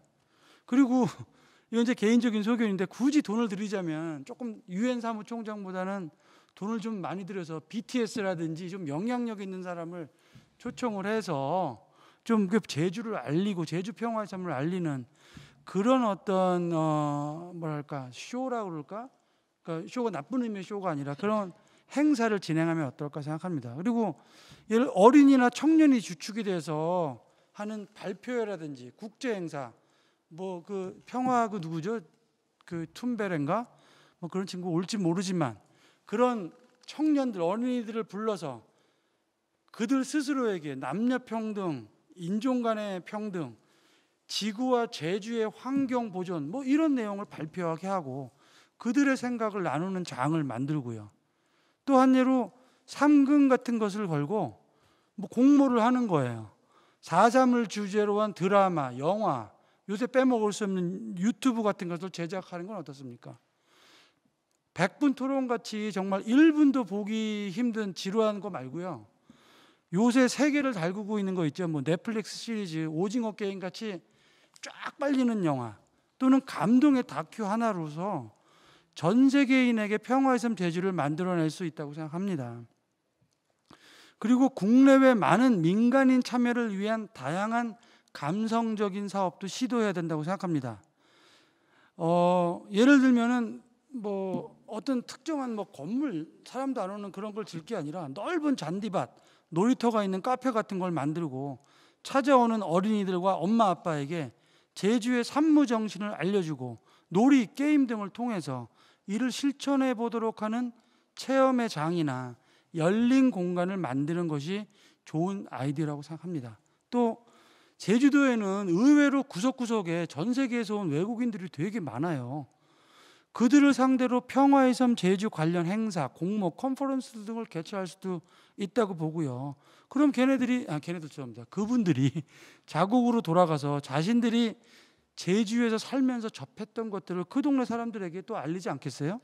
그리고 이건 제 개인적인 소견인데 굳이 돈을 들이자면 조금 유엔 사무총장보다는 돈을 좀 많이 들여서 BTS라든지 좀 영향력 있는 사람을 초청을 해서 좀 제주를 그 알리고 제주 평화의 삶을 알리는 그런 어떤 어 뭐랄까 쇼라 그럴까 그러니까 쇼가 나쁜 의미의 쇼가 아니라 그런 행사를 진행하면 어떨까 생각합니다. 그리고 예를 어린이나 청년이 주축이 돼서 하는 발표회라든지 국제 행사 뭐 그 평화 그 누구죠 그 툰베렌가 뭐 그런 친구 올지 모르지만 그런 청년들 어린이들을 불러서 그들 스스로에게 남녀 평등, 인종 간의 평등, 지구와 제주의 환경 보존 뭐 이런 내용을 발표하게 하고 그들의 생각을 나누는 장을 만들고요. 또 한 예로 삼금 같은 것을 걸고 뭐 공모를 하는 거예요. 사삼을 주제로 한 드라마, 영화, 요새 빼먹을 수 없는 유튜브 같은 것을 제작하는 건 어떻습니까? 백분 토론 같이 정말 1분도 보기 힘든 지루한 거 말고요. 요새 세계를 달구고 있는 거 있죠. 뭐 넷플릭스 시리즈, 오징어 게임 같이 쫙 빨리는 영화 또는 감동의 다큐 하나로서 전 세계인에게 평화의 삶 제주를 만들어낼 수 있다고 생각합니다. 그리고 국내외 많은 민간인 참여를 위한 다양한 감성적인 사업도 시도해야 된다고 생각합니다. 어, 예를 들면은 뭐 어떤 특정한 뭐 건물 사람도 안 오는 그런 걸 질 게 아니라 넓은 잔디밭 놀이터가 있는 카페 같은 걸 만들고 찾아오는 어린이들과 엄마 아빠에게 제주의 산무 정신을 알려주고 놀이, 게임 등을 통해서 이를 실천해 보도록 하는 체험의 장이나 열린 공간을 만드는 것이 좋은 아이디어라고 생각합니다. 또 제주도에는 의외로 구석구석에 전 세계에서 온 외국인들이 되게 많아요. 그들을 상대로 평화의 섬 제주 관련 행사, 공모, 컨퍼런스 등을 개최할 수도 있다고 보고요. 그럼 걔네들이 아 걔네들처럼 그분들이 자국으로 돌아가서 자신들이 제주에서 살면서 접했던 것들을 그 동네 사람들에게 또 알리지 않겠어요?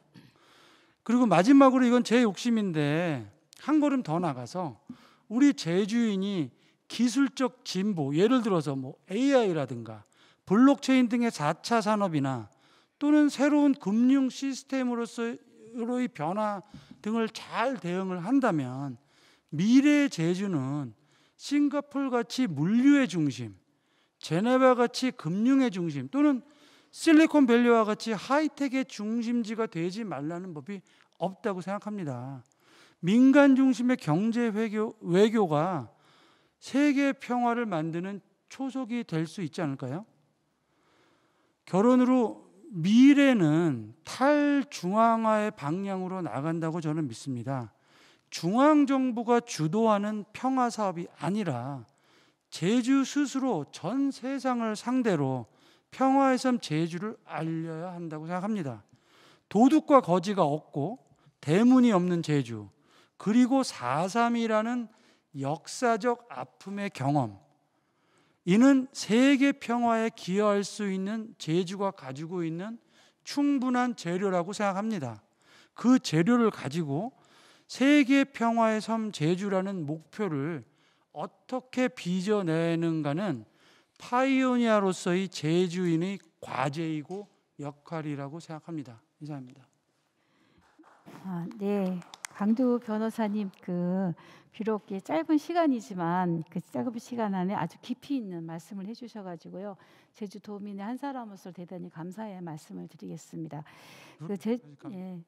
그리고 마지막으로 이건 제 욕심인데 한 걸음 더 나가서 우리 제주인이 기술적 진보, 예를 들어서 뭐 AI라든가 블록체인 등의 4차 산업이나 또는 새로운 금융 시스템으로서의 변화 등을 잘 대응을 한다면 미래의 제주는 싱가폴 같이 물류의 중심, 제네바 같이 금융의 중심 또는 실리콘밸리와 같이 하이텍의 중심지가 되지 말라는 법이 없다고 생각합니다. 민간 중심의 경제 외교, 외교가 세계 평화를 만드는 초석이 될 수 있지 않을까요? 결혼으로 미래는 탈중앙화의 방향으로 나간다고 저는 믿습니다. 중앙 정부가 주도하는 평화 사업이 아니라 제주 스스로 전 세상을 상대로 평화의 섬 제주를 알려야 한다고 생각합니다. 도둑과 거지가 없고 대문이 없는 제주 그리고 4.3이라는 역사적 아픔의 경험 이는 세계 평화에 기여할 수 있는 제주가 가지고 있는 충분한 재료라고 생각합니다. 그 재료를 가지고 세계 평화의 섬 제주라는 목표를 어떻게 빚어내는가는 파이오니아로서의 제주인의 과제이고 역할이라고 생각합니다. 이상입니다. 아, 네. 강두 변호사님 그 비록 짧은 시간이지만 그 짧은 시간 안에 아주 깊이 있는 말씀을 해주셔가지고요 제주 도민의 한 사람으로서 대단히 감사의 말씀을 드리겠습니다. 그, 음, 제, 예, 네.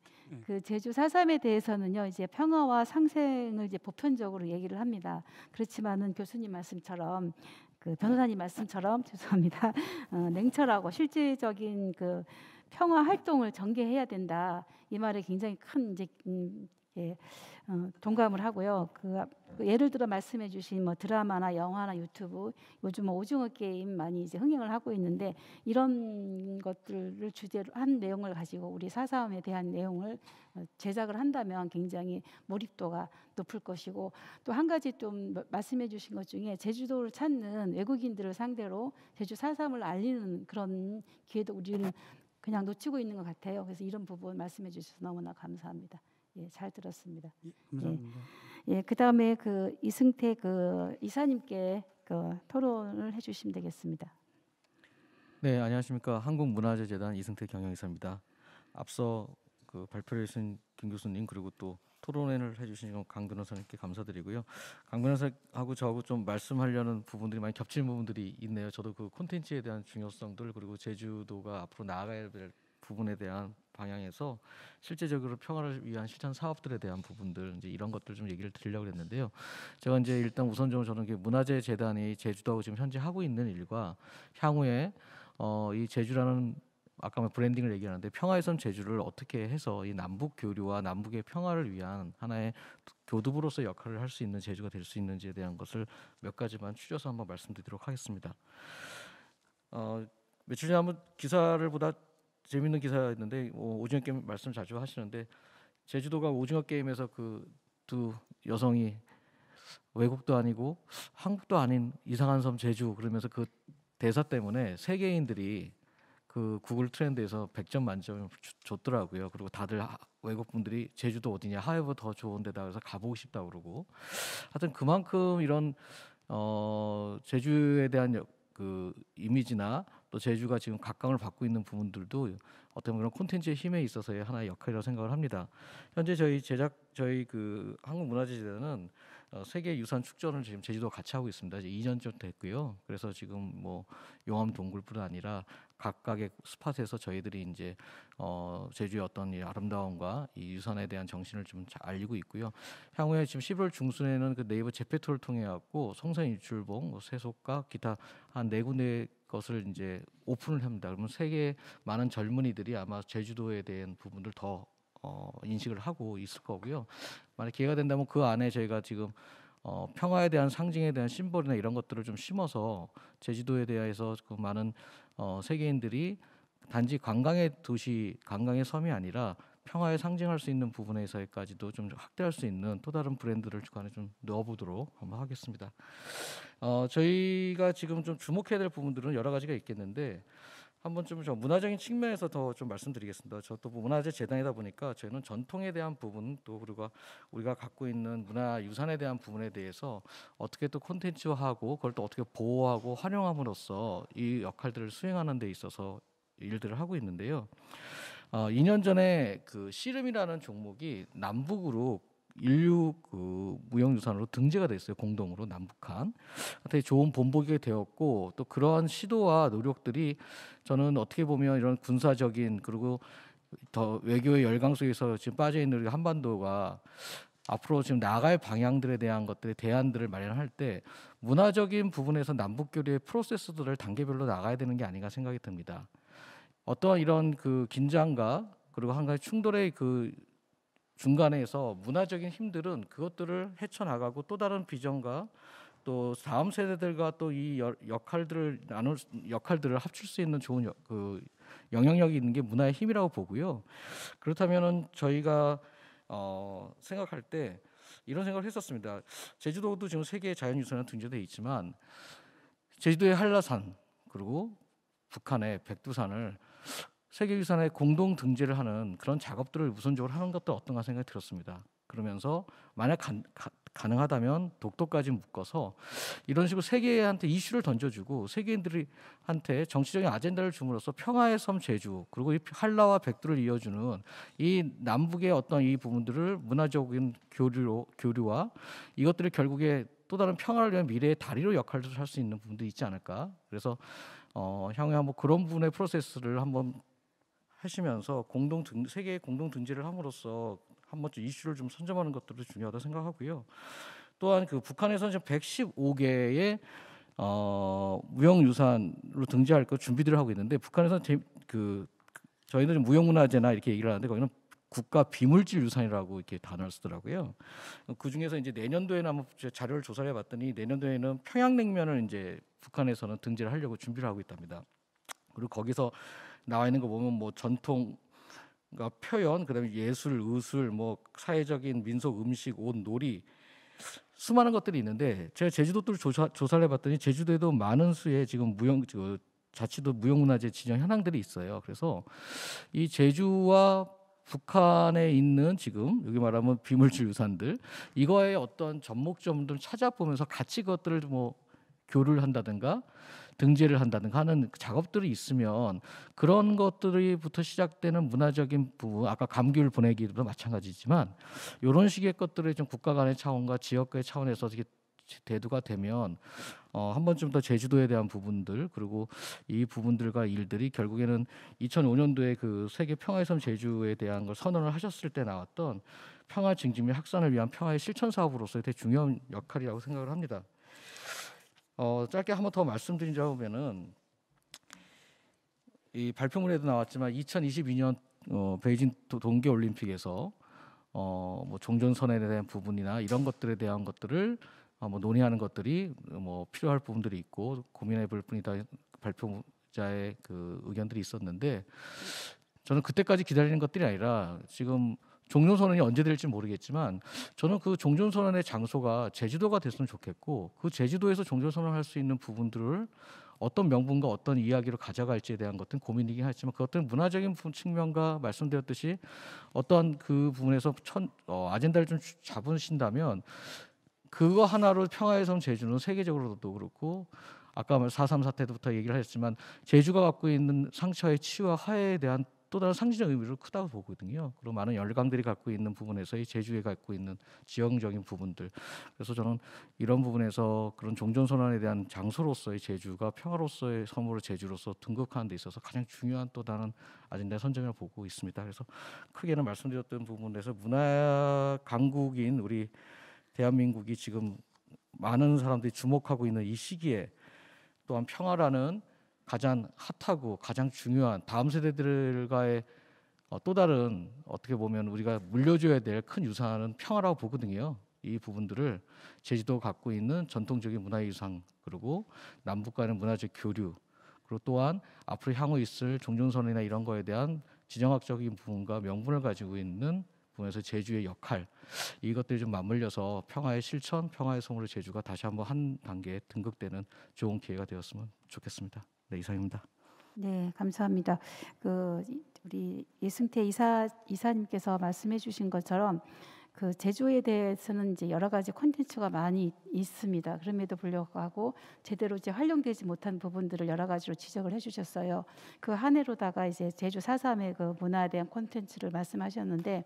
그 제주 사삼에 대해서는요 이제 평화와 상생을 이제 보편적으로 얘기를 합니다. 그렇지만은 교수님 말씀처럼 그 변호사님 말씀처럼 죄송합니다. 어, 냉철하고 실질적인 그 평화 활동을 전개해야 된다. 이 말에 굉장히 큰 이제 음, 예, 어, 동감을 하고요. 그, 그 예를 들어 말씀해주신 뭐 드라마나 영화나 유튜브 요즘 뭐 오징어 게임 많이 이제 흥행을 하고 있는데 이런 것들을 주제로 한 내용을 가지고 우리 사사함에 대한 내용을 어, 제작을 한다면 굉장히 몰입도가 높을 것이고 또 한 가지 좀 말씀해주신 것 중에 제주도를 찾는 외국인들을 상대로 제주 사함을 알리는 그런 기회도 우리는 그냥 놓치고 있는 것 같아요. 그래서 이런 부분 말씀해 주셔서 너무나 감사합니다. 예, 잘 들었습니다. 예, 감사합니다. 예, 예 그다음에 그 이승태 그 이사님께 그 토론을 해 주시면 되겠습니다. 네, 안녕하십니까? 한국문화재재단 이승태 경영이사입니다. 앞서 그 발표해 를 주신 김 교수님 그리고 또 토론회를 해주신 강 변호사님께 감사드리고요. 강 변호사하고 저하고 좀 말씀하려는 부분들이 많이 겹치는 부분들이 있네요. 저도 그 콘텐츠에 대한 중요성들 그리고 제주도가 앞으로 나아가야 될 부분에 대한 방향에서 실제적으로 평화를 위한 실천 사업들에 대한 부분들 이제 이런 것들 좀 얘기를 드리려고 했는데요. 제가 이제 일단 우선적으로 저는 문화재 재단이 제주도하고 지금 현재 하고 있는 일과 향후에 어, 이 제주라는 아까 뭐 브랜딩을 얘기하는데 평화의선 제주를 어떻게 해서 이 남북 교류와 남북의 평화를 위한 하나의 교두부로서 역할을 할 수 있는 제주가 될 수 있는지에 대한 것을 몇 가지만 추려서 한번 말씀드리도록 하겠습니다. 어, 며칠 전에 한번 기사를 보다 재밌는 기사였는데 뭐 오징어 게임 말씀 자주 하시는데 제주도가 오징어 게임에서 그 두 여성이 외국도 아니고 한국도 아닌 이상한 섬 제주 그러면서 그 대사 때문에 세계인들이 그 구글 트렌드에서 100점 만점을 줬더라고요. 그리고 다들 외국 분들이 제주도 어디냐 하이브 더 좋은 데다 그래서 가보고 싶다 그러고 하여튼 그만큼 이런 어 제주에 대한 그 이미지나 또 제주가 지금 각광을 받고 있는 부분들도 어떤 그런 콘텐츠의 힘에 있어서의 하나의 역할이라고 생각을 합니다. 현재 저희 제작 저희 그 한국문화재단은 어, 세계 유산 축전을 지금 제주도 같이 하고 있습니다. 이제 2년쯤 됐고요. 그래서 지금 뭐 용암 동굴뿐 아니라 각각의 스팟에서 저희들이 이제 어, 제주의 어떤 이 아름다움과 이 유산에 대한 정신을 좀 알리고 있고요. 향후에 지금 11월 중순에는 그 네이버 재페토를 통해 갖고 성산 일출봉, 뭐 세속각 기타 한네 군데 것을 이제 오픈을 합니다. 그러면 세계 많은 젊은이들이 아마 제주도에 대한 부분들 더 어, 인식을 하고 있을 거고요. 만약 기회가 된다면 그 안에 저희가 지금 어, 평화에 대한 상징에 대한 심벌이나 이런 것들을 좀 심어서 제주도에 대해서 그 많은 어, 세계인들이 단지 관광의 도시, 관광의 섬이 아니라 평화에 상징할 수 있는 부분에서까지도 좀 확대할 수 있는 또 다른 브랜드를 주간에 좀 넣어보도록 한번 하겠습니다. 어, 저희가 지금 좀 주목해야 될 부분들은 여러 가지가 있겠는데 한번 좀 문화적인 측면에서 더 좀 말씀드리겠습니다. 저또 문화재 재단이다 보니까 저희는 전통에 대한 부분 또 그리고 우리가 갖고 있는 문화 유산에 대한 부분에 대해서 어떻게 또 콘텐츠화하고 그걸 또 어떻게 보호하고 활용함으로써 이 역할들을 수행하는 데 있어서 일들을 하고 있는데요. 어, 2년 전에 그 씨름이라는 종목이 남북으로 인류 그 무형유산으로 등재가 됐어요 공동으로 남북한 되게 좋은 본보기가 되었고 또 그러한 시도와 노력들이 저는 어떻게 보면 이런 군사적인 그리고 더 외교의 열강 속에서 지금 빠져 있는 우리 한반도가 앞으로 지금 나갈 아 방향들에 대한 것들의 대안들을 마련할 때 문화적인 부분에서 남북 교류의 프로세스들을 단계별로 나가야 되는 게 아닌가 생각이 듭니다. 어떠한 이런 그 긴장과 그리고 한 가지 충돌의 그 중간에서 문화적인 힘들은 그것들을 헤쳐나가고 또 다른 비전과 또 다음 세대들과 또 이 역할들을 나눌 역할들을 합칠 수 있는 좋은 여, 그 영향력이 있는 게 문화의 힘이라고 보고요. 그렇다면은 저희가 어, 생각할 때 이런 생각을 했었습니다. 제주도도 지금 세계 자연유산에 등재돼 있지만 제주도의 한라산 그리고 북한의 백두산을 세계유산에 공동 등재를 하는 그런 작업들을 우선적으로 하는 것도 어떤가 생각이 들었습니다. 그러면서 만약 가, 능하다면 독도까지 묶어서 이런 식으로 세계한테 이슈를 던져주고 세계인들한테 정치적인 아젠다를 줌으로써 평화의 섬 제주 그리고 이 한라와 백두를 이어주는 이 남북의 어떤 이 부분들을 문화적인 교류로 교류와 이것들을 결국에 또 다른 평화를 위한 미래의 다리로 역할을 할 수 있는 부분도 있지 않을까. 그래서 어, 향후 한번 그런 부분의 프로세스를 한번 하시면서 공동 등, 세계의 공동 등재를 함으로써 한번 좀 이슈를 좀 선점하는 것들도 중요하다 생각하고요. 또한 그 북한에서 는 지금 115개의 어, 무형유산으로 등재할 거 준비들을 하고 있는데 북한에서는 그 저희는 무형문화재나 이렇게 얘기를 하는데 거기는 국가 비물질 유산이라고 이렇게 단어를 쓰더라고요. 그 중에서 이제 내년도에는 한번 자료를 조사 해봤더니 내년도에는 평양냉면을 이제 북한에서는 등재를 하려고 준비를 하고 있답니다. 그리고 거기서 나와 있는 거 보면 뭐 전통 그러니까 표현, 그다음에 예술, 의술, 뭐 사회적인 민속 음식, 옷, 놀이 수많은 것들이 있는데 제가 제주도를 조사, 조사를 해봤더니 제주도에도 많은 수의 지금 무형 지금 그 자치도 무형문화재 지정 현황들이 있어요. 그래서 이 제주와 북한에 있는 지금 여기 말하면 비물질 유산들 이거의 어떤 접목점들 찾아보면서 같이 것들을뭐 교류를 한다든가 등재를 한다든가 하는 작업들이 있으면 그런 것들이부터 시작되는 문화적인 부분 아까 감귤 보내기도 마찬가지지만 이런 식의 것들을 좀 국가 간의 차원과 지역 간의 차원에서 이렇게 대두가 되면 어, 한 번쯤 더 제주도에 대한 부분들 그리고 이 부분들과 일들이 결국에는 2005년도에 그 세계 평화의 섬 제주에 대한 걸 선언을 하셨을 때 나왔던 평화 증진및 확산을 위한 평화의 실천 사업으로서의 대 중요한 역할이라고 생각을 합니다. 어, 짧게 한 번 더 말씀드리자면은 이 발표문에도 나왔지만 2022년 어, 베이징 동계 올림픽에서 어, 뭐 종전선언에 대한 부분이나 이런 것들에 대한 것들을 아, 뭐 논의하는 것들이 뭐 필요할 부분들이 있고 고민해 볼 뿐이다 발표자의 그 의견들이 있었는데 저는 그때까지 기다리는 것들이 아니라 지금 종전 선언이 언제 될지 모르겠지만 저는 그 종전 선언의 장소가 제주도가 됐으면 좋겠고 그 제주도에서 종전 선언을 할 수 있는 부분들을 어떤 명분과 어떤 이야기로 가져갈지에 대한 것은 고민이긴 하지만 그것들은 문화적인 측면과 말씀드렸듯이 어떠한 그 부분에서 천, 어, 아젠다를 좀 잡으신다면 그거 하나로 평화의 섬 제주는 세계적으로도 그렇고 아까 말4.3 뭐 사태 부터 얘기를 했지만 제주가 갖고 있는 상처의 치유와 화해에 대한 또 다른 상징적 의미를 크다고 보거든요. 그리고 많은 열강들이 갖고 있는 부분에서의 제주에 갖고 있는 지형적인 부분들. 그래서 저는 이런 부분에서 그런 종전 선언에 대한 장소로서의 제주가 평화로서의 섬으로 제주로서 등극하는 데 있어서 가장 중요한 또 다른 아젠다 선정을 보고 있습니다. 그래서 크게는 말씀드렸던 부분에서 문화 강국인 우리 대한민국이 지금 많은 사람들이 주목하고 있는 이 시기에 또한 평화라는 가장 핫하고 가장 중요한 다음 세대들과의 어, 또 다른 어떻게 보면 우리가 물려줘야 될 큰 유산은 평화라고 보거든요. 이 부분들을 제주도 갖고 있는 전통적인 문화 유산 그리고 남북 간의 문화적 교류 그리고 또한 앞으로 향후 있을 종전선언이나 이런 거에 대한 지정학적인 부분과 명분을 가지고 있는 부분에서 제주의 역할 이것들이 좀 맞물려서 평화의 실천, 평화의 성으로 제주가 다시 한번 한 단계 등극되는 좋은 기회가 되었으면 좋겠습니다. 네 이상입니다. 네 감사합니다. 그 우리 예승태 이사 이사님께서 말씀해주신 것처럼 그 제주에 대해서는 이제 여러 가지 콘텐츠가 많이 있습니다. 그럼에도 불구하고 제대로 이제 활용되지 못한 부분들을 여러 가지로 지적을 해주셨어요. 그 한해로다가 이제 제주 사삼의 그 문화에 대한 콘텐츠를 말씀하셨는데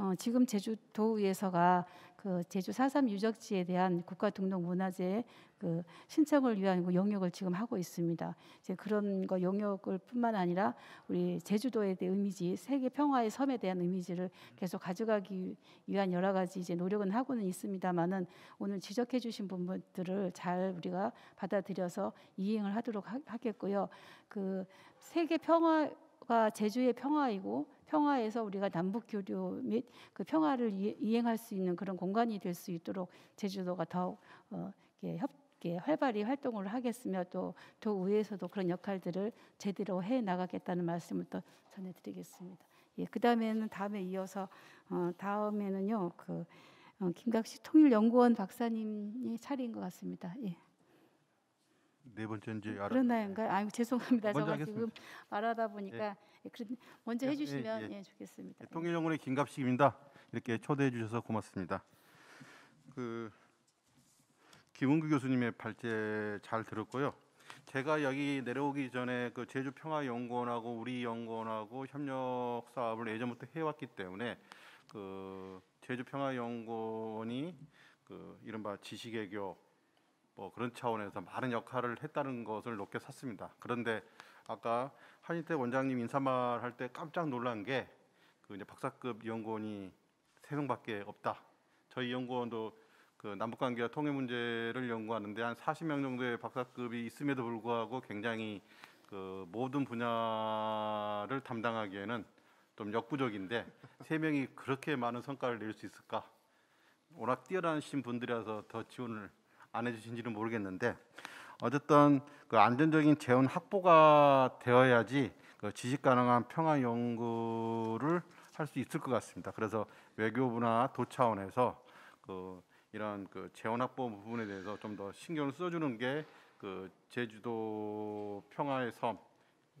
어, 지금 제주도의회서가 그 제주 4.3 유적지에 대한 국가등록문화재 그 신청을 위한 그 용역을 지금 하고 있습니다. 이제 그런 거 용역을 뿐만 아니라 우리 제주도에 대한 이미지, 세계 평화의 섬에 대한 이미지를 계속 가져가기 위한 여러 가지 이제 노력은 하고는 있습니다만은 오늘 지적해 주신 부분들을 잘 우리가 받아들여서 이행을 하도록 하, 겠고요그 세계 평화가 제주의 평화이고 평화에서 우리가 남북 교류 및 그 평화를 이행할 수 있는 그런 공간이 될 수 있도록 제주도가 더욱 어, 이렇협 활발히 활동을 하겠으며 또 더우회에서도 그런 역할들을 제대로 해 나가겠다는 말씀을 또 전해드리겠습니다. 예, 그 다음에는 다음에 이어서 어, 다음에는요 그 어, 김각식 통일연구원 박사님이 차례인 것 같습니다. 예. 네 번째인지 알아. 그런가요? 아유 죄송합니다. 제가 네, 지금 말하다 보니까 예. 예 먼저 예, 해주시면 예, 예. 예 좋겠습니다. 통일영원의 김갑식입니다. 이렇게 초대해 주셔서 고맙습니다. 그 김은규 교수님의 발제 잘 들었고요. 제가 여기 내려오기 전에 그 제주 평화 연구원하고 우리 연구원하고 협력 사업을 예전부터 해왔기 때문에 그 제주 평화 연구원이 그 이른바 지식외교 뭐 그런 차원에서 많은 역할을 했다는 것을 높게 샀습니다. 그런데 아까 한인태 원장님 인사말 할 때 깜짝 놀란 게 그 이제 박사급 연구원이 세 명밖에 없다. 저희 연구원도 그 남북관계와 통일 문제를 연구하는데 한 40명 정도의 박사급이 있음에도 불구하고 굉장히 그 모든 분야를 담당하기에는 좀 역부족인데 세 명이 그렇게 많은 성과를 낼 수 있을까? 워낙 뛰어나신 분들이라서 더 지원을 안 해주신지는 모르겠는데 어쨌든 그 안전적인 재원 확보가 되어야지 그 지식 가능한 평화 연구를 할 수 있을 것 같습니다. 그래서 외교부나 도 차원에서 그 이런 그 재원 확보 부분에 대해서 좀 더 신경을 써주는 게그 제주도 평화의 섬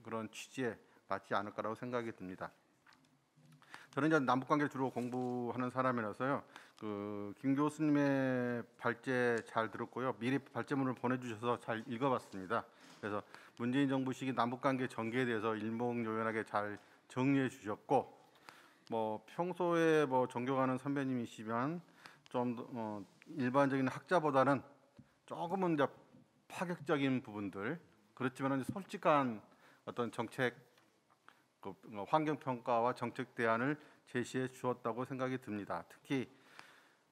그런 취지에 맞지 않을까라고 생각이 듭니다. 저는 이제 남북 관계 주로 공부하는 사람이라서요. 그김 교수님의 발제 잘 들었고요. 미리 발제문을 보내주셔서 잘 읽어봤습니다. 그래서 문재인 정부 시기 남북관계 전개에 대해서 일목요연하게 잘 정리해 주셨고 뭐 평소에 뭐 존경하는 선배님이시면 좀 어, 일반적인 학자보다는 조금은 이제 파격적인 부분들 그렇지만 솔직한 어떤 정책 그 환경 평가와 정책 대안을 제시해 주었다고 생각이 듭니다. 특히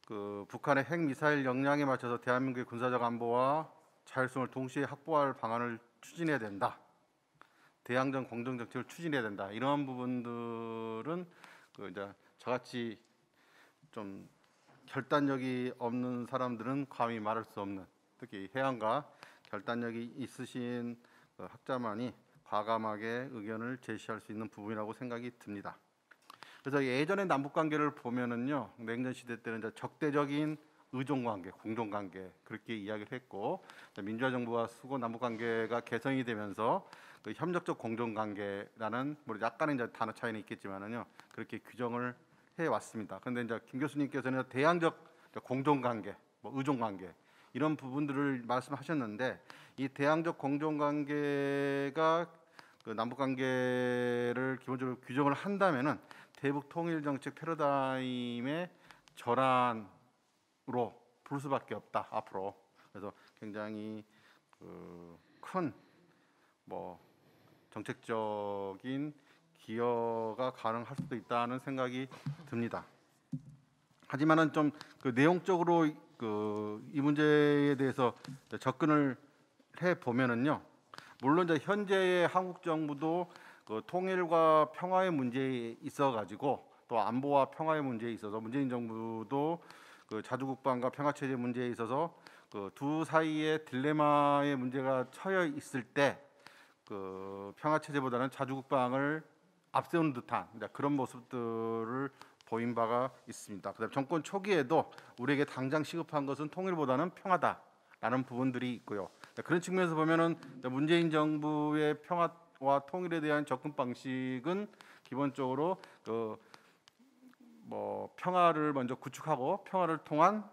그 북한의 핵 미사일 역량에 맞춰서 대한민국의 군사적 안보와 자율성을 동시에 확보할 방안을 추진해야 된다. 대항전 공정 정책을 추진해야 된다. 이러한 부분들은 그 이제 저같이 좀 결단력이 없는 사람들은 감히 말할 수 없는 특히 해안과 결단력이 있으신 그 학자만이 과감하게 의견을 제시할 수 있는 부분이라고 생각이 듭니다. 그래서 예전의 남북 관계를 보면은요 냉전 시대 때는 이제 적대적인 의존 관계, 공존 관계 그렇게 이야기를 했고 민주화 정부와 수고 남북 관계가 개선이 되면서 그 협력적 공존 관계라는 뭐 약간의 이제 단어 차이는 있겠지만은요 그렇게 규정을 해 왔습니다. 그런데 이제 김 교수님께서는 대항적 공존 관계, 뭐 의존 관계 이런 부분들을 말씀하셨는데 이 대항적 공존 관계가 그 남북 관계를 기본적으로 규정을 한다면은 대북 통일 정책 패러다임의 절환으로 부를 수밖에 없다 앞으로. 그래서 굉장히 그 큰뭐 정책적인 기여가 가능할 수도 있다는 생각이 듭니다. 하지만은 좀 그 내용적으로 그 이 문제에 대해서 접근을 해 보면은요. 물론 이제 현재의 한국 정부도 그 통일과 평화의 문제에 있어 가지고 또 안보와 평화의 문제에 있어서 문재인 정부도 그 자주국방과 평화체제 문제에 있어서 그 두 사이의 딜레마의 문제가 처해 있을 때 그 평화체제보다는 자주국방을 앞세운 듯한 그런 모습들을 보인 바가 있습니다. 그다음 정권 초기에도 우리에게 당장 시급한 것은 통일보다는 평화다라는 부분들이 있고요. 그런 측면에서 보면은 문재인 정부의 평화 평화와 통일에 대한 접근 방식은 기본적으로 그뭐 평화를 먼저 구축하고 평화를 통한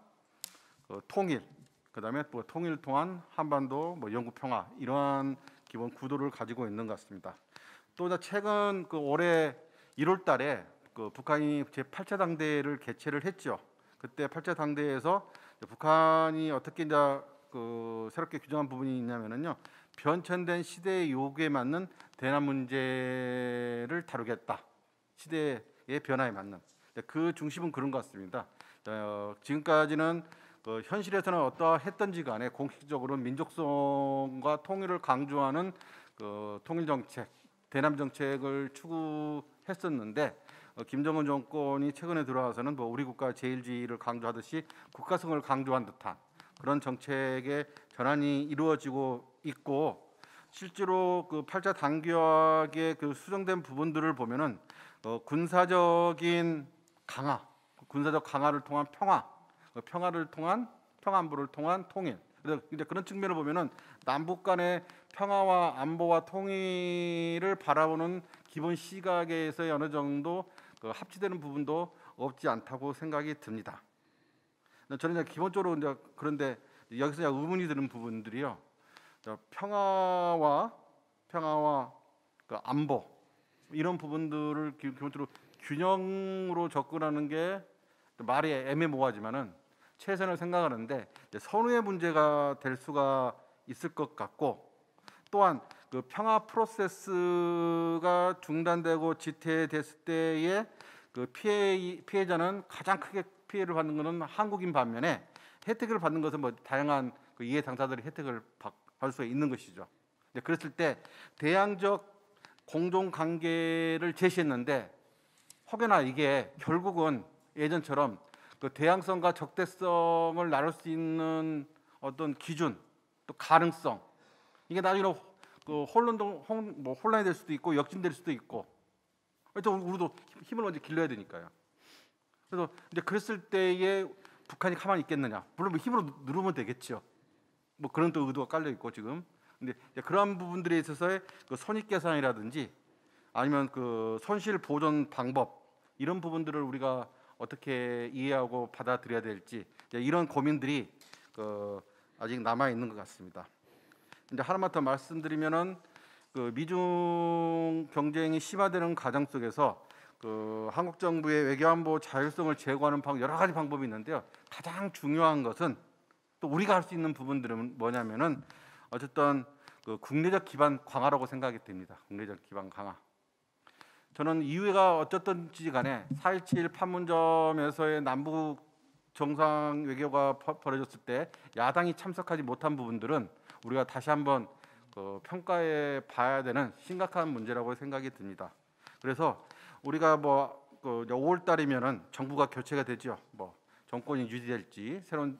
그 통일, 그다음에 또 통일 통한 한반도 뭐 영구 평화 이러한 기본 구도를 가지고 있는 것 같습니다. 또 최근 그 올해 1월 달에 그 북한이 제8차 당대회를 개최를 했죠. 그때 8차 당대회에서 북한이 어떻게 이제 그 새롭게 규정한 부분이 있냐면은요. 변천된 시대의 요구에 맞는 대남 문제를 다루겠다. 시대의 변화에 맞는 그 중심은 그런 것 같습니다. 어, 지금까지는 그 현실에서는 어떠했던지 간에 공식적으로 민족성과 통일을 강조하는 그 통일 정책, 대남 정책을 추구했었는데 어, 김정은 정권이 최근에 들어와서는 뭐 우리 국가 제일주의를 강조하듯이 국가성을 강조한 듯한 그런 정책의 전환이 이루어지고 있고 실제로 그 팔자 단기화의 그 수정된 부분들을 보면은 어, 군사적인 강화, 군사적 강화를 통한 평화, 어, 평화를 통한 평안부를 통한 통일. 그런데 그런 측면을 보면은 남북 간의 평화와 안보와 통일을 바라보는 기본 시각에서 어느 정도 그 합치되는 부분도 없지 않다고 생각이 듭니다. 저는 이제 기본적으로 이제 그런데 여기서 이제 의문이 드는 부분들이요. 평화와 평화와 그 안보 이런 부분들을 기본적으로 균형으로 접근하는 게 말이 애매모호하지만은 최선을 생각하는데 선후의 문제가 될 수가 있을 것 같고 또한 그 평화 프로세스가 중단되고 지태됐을 때에 그 피해 피해자는 가장 크게 피해를 받는 것은 한국인 반면에 혜택을 받는 것은 뭐 다양한 그 이해 당사들이 혜택을 받고 받을 수 있는 것이죠. 그랬을 때 대항적 공동 관계를 제시했는데 혹여나 이게 결국은 예전처럼 그 대항성과 적대성을 나눌 수 있는 어떤 기준 또 가능성 이게 나중에 그 혼란동 뭐 혼란이 될 수도 있고 역진될 수도 있고 일단 우리도 힘을 먼저 길러야 되니까요. 그래서 이제 그랬을 때에 북한이 가만히 있겠느냐? 물론 뭐 힘으로 누르면 되겠죠. 뭐 그런 또 의도가 깔려 있고 지금 근데 그러한 부분들에 있어서의 그 손익 계산이라든지 아니면 그 손실 보존 방법 이런 부분들을 우리가 어떻게 이해하고 받아들여야 될지 이런 고민들이 그 아직 남아 있는 것 같습니다. 이제 하나만 더 말씀드리면은 그 미중 경쟁이 심화되는 과정 속에서 그 한국 정부의 외교안보 자율성을 제고하는 방 여러 가지 방법이 있는데요. 가장 중요한 것은 또 우리가 할 수 있는 부분들은 뭐냐면은 어쨌든 그 국내적 기반 강화라고 생각이 됩니다. 국내적 기반 강화. 저는 이유가 어쨌든지 간에 4.17 판문점에서의 남북 정상 외교가 벌어졌을 때 야당이 참석하지 못한 부분들은 우리가 다시 한번 그 평가해 봐야 되는 심각한 문제라고 생각이 듭니다. 그래서 우리가 뭐 그 5월 달이면은 정부가 교체가 되죠. 뭐 정권이 유지될지 새로운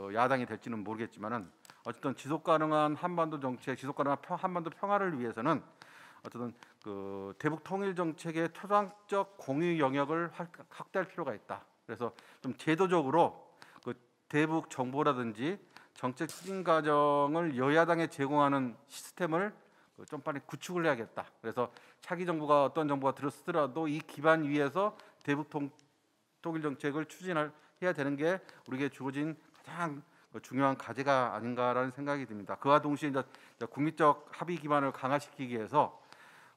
그 야당이 될지는 모르겠지만은 어쨌든 지속 가능한 한반도 정책, 지속 가능한 평, 한반도 평화를 위해서는 어쨌든 그 대북 통일 정책의 초당적 공유 영역을 확대할 필요가 있다. 그래서 좀 제도적으로 그 대북 정보라든지 정책 추진 과정을 여야당에 제공하는 시스템을 그 좀 빨리 구축을 해야겠다. 그래서 차기 정부가 어떤 정부가 들었으더라도 이 기반 위에서 대북 통, 통일 정책을 추진할 해야 되는 게 우리에게 주어진 가장 그 중요한 과제가 아닌가라는 생각이 듭니다. 그와 동시에 이제 국민적 합의 기반을 강화시키기 위해서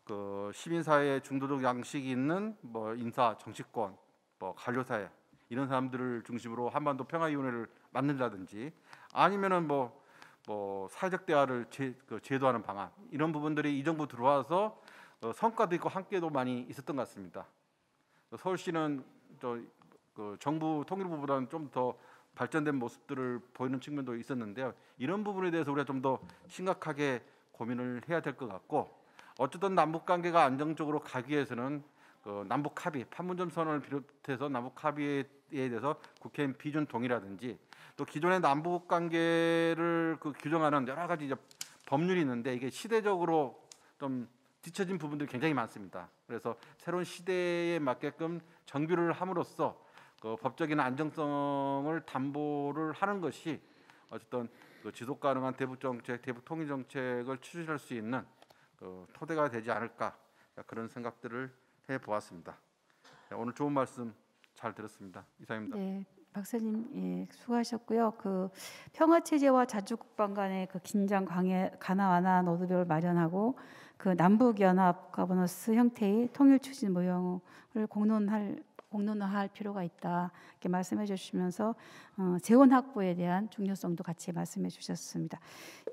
그 시민사회 중도적 양식이 있는 뭐 인사, 정치권, 뭐 관료사회 이런 사람들을 중심으로 한반도 평화위원회를 만든다든지 아니면은 뭐, 뭐 사회적 대화를 제, 그 제도하는 방안 이런 부분들이 이 정부 들어와서 어, 성과도 있고 한계도 많이 있었던 것 같습니다. 그 서울시는 저, 그 정부 통일부보다는 좀더 발전된 모습들을 보이는 측면도 있었는데요. 이런 부분에 대해서 우리가 좀 더 심각하게 고민을 해야 될 것 같고 어쨌든 남북 관계가 안정적으로 가기 위해서는 그 남북 합의, 판문점 선언을 비롯해서 남북 합의에 대해서 국회의 비준 동의라든지 또 기존의 남북 관계를 그 규정하는 여러 가지 이제 법률이 있는데 이게 시대적으로 좀 뒤처진 부분들이 굉장히 많습니다. 그래서 새로운 시대에 맞게끔 정비를 함으로써 그 법적인 안정성을 담보를 하는 것이 어쨌든 그 지속 가능한 대북 정책, 대북 통일 정책을 추진할 수 있는 그 토대가 되지 않을까 그런 생각들을 해 보았습니다. 네, 오늘 좋은 말씀 잘 들었습니다. 이상입니다. 네. 박사님 예, 수고하셨고요. 그 평화 체제와 자주 국방 간의 그 긴장 강해 가나 완화 노드별 마련하고 그 남북 연합 가버넌스 형태의 통일 추진 모형을 공론할 공론화할 필요가 있다 이렇게 말씀해 주시면서 어, 재원 확보에 대한 중요성도 같이 말씀해 주셨습니다.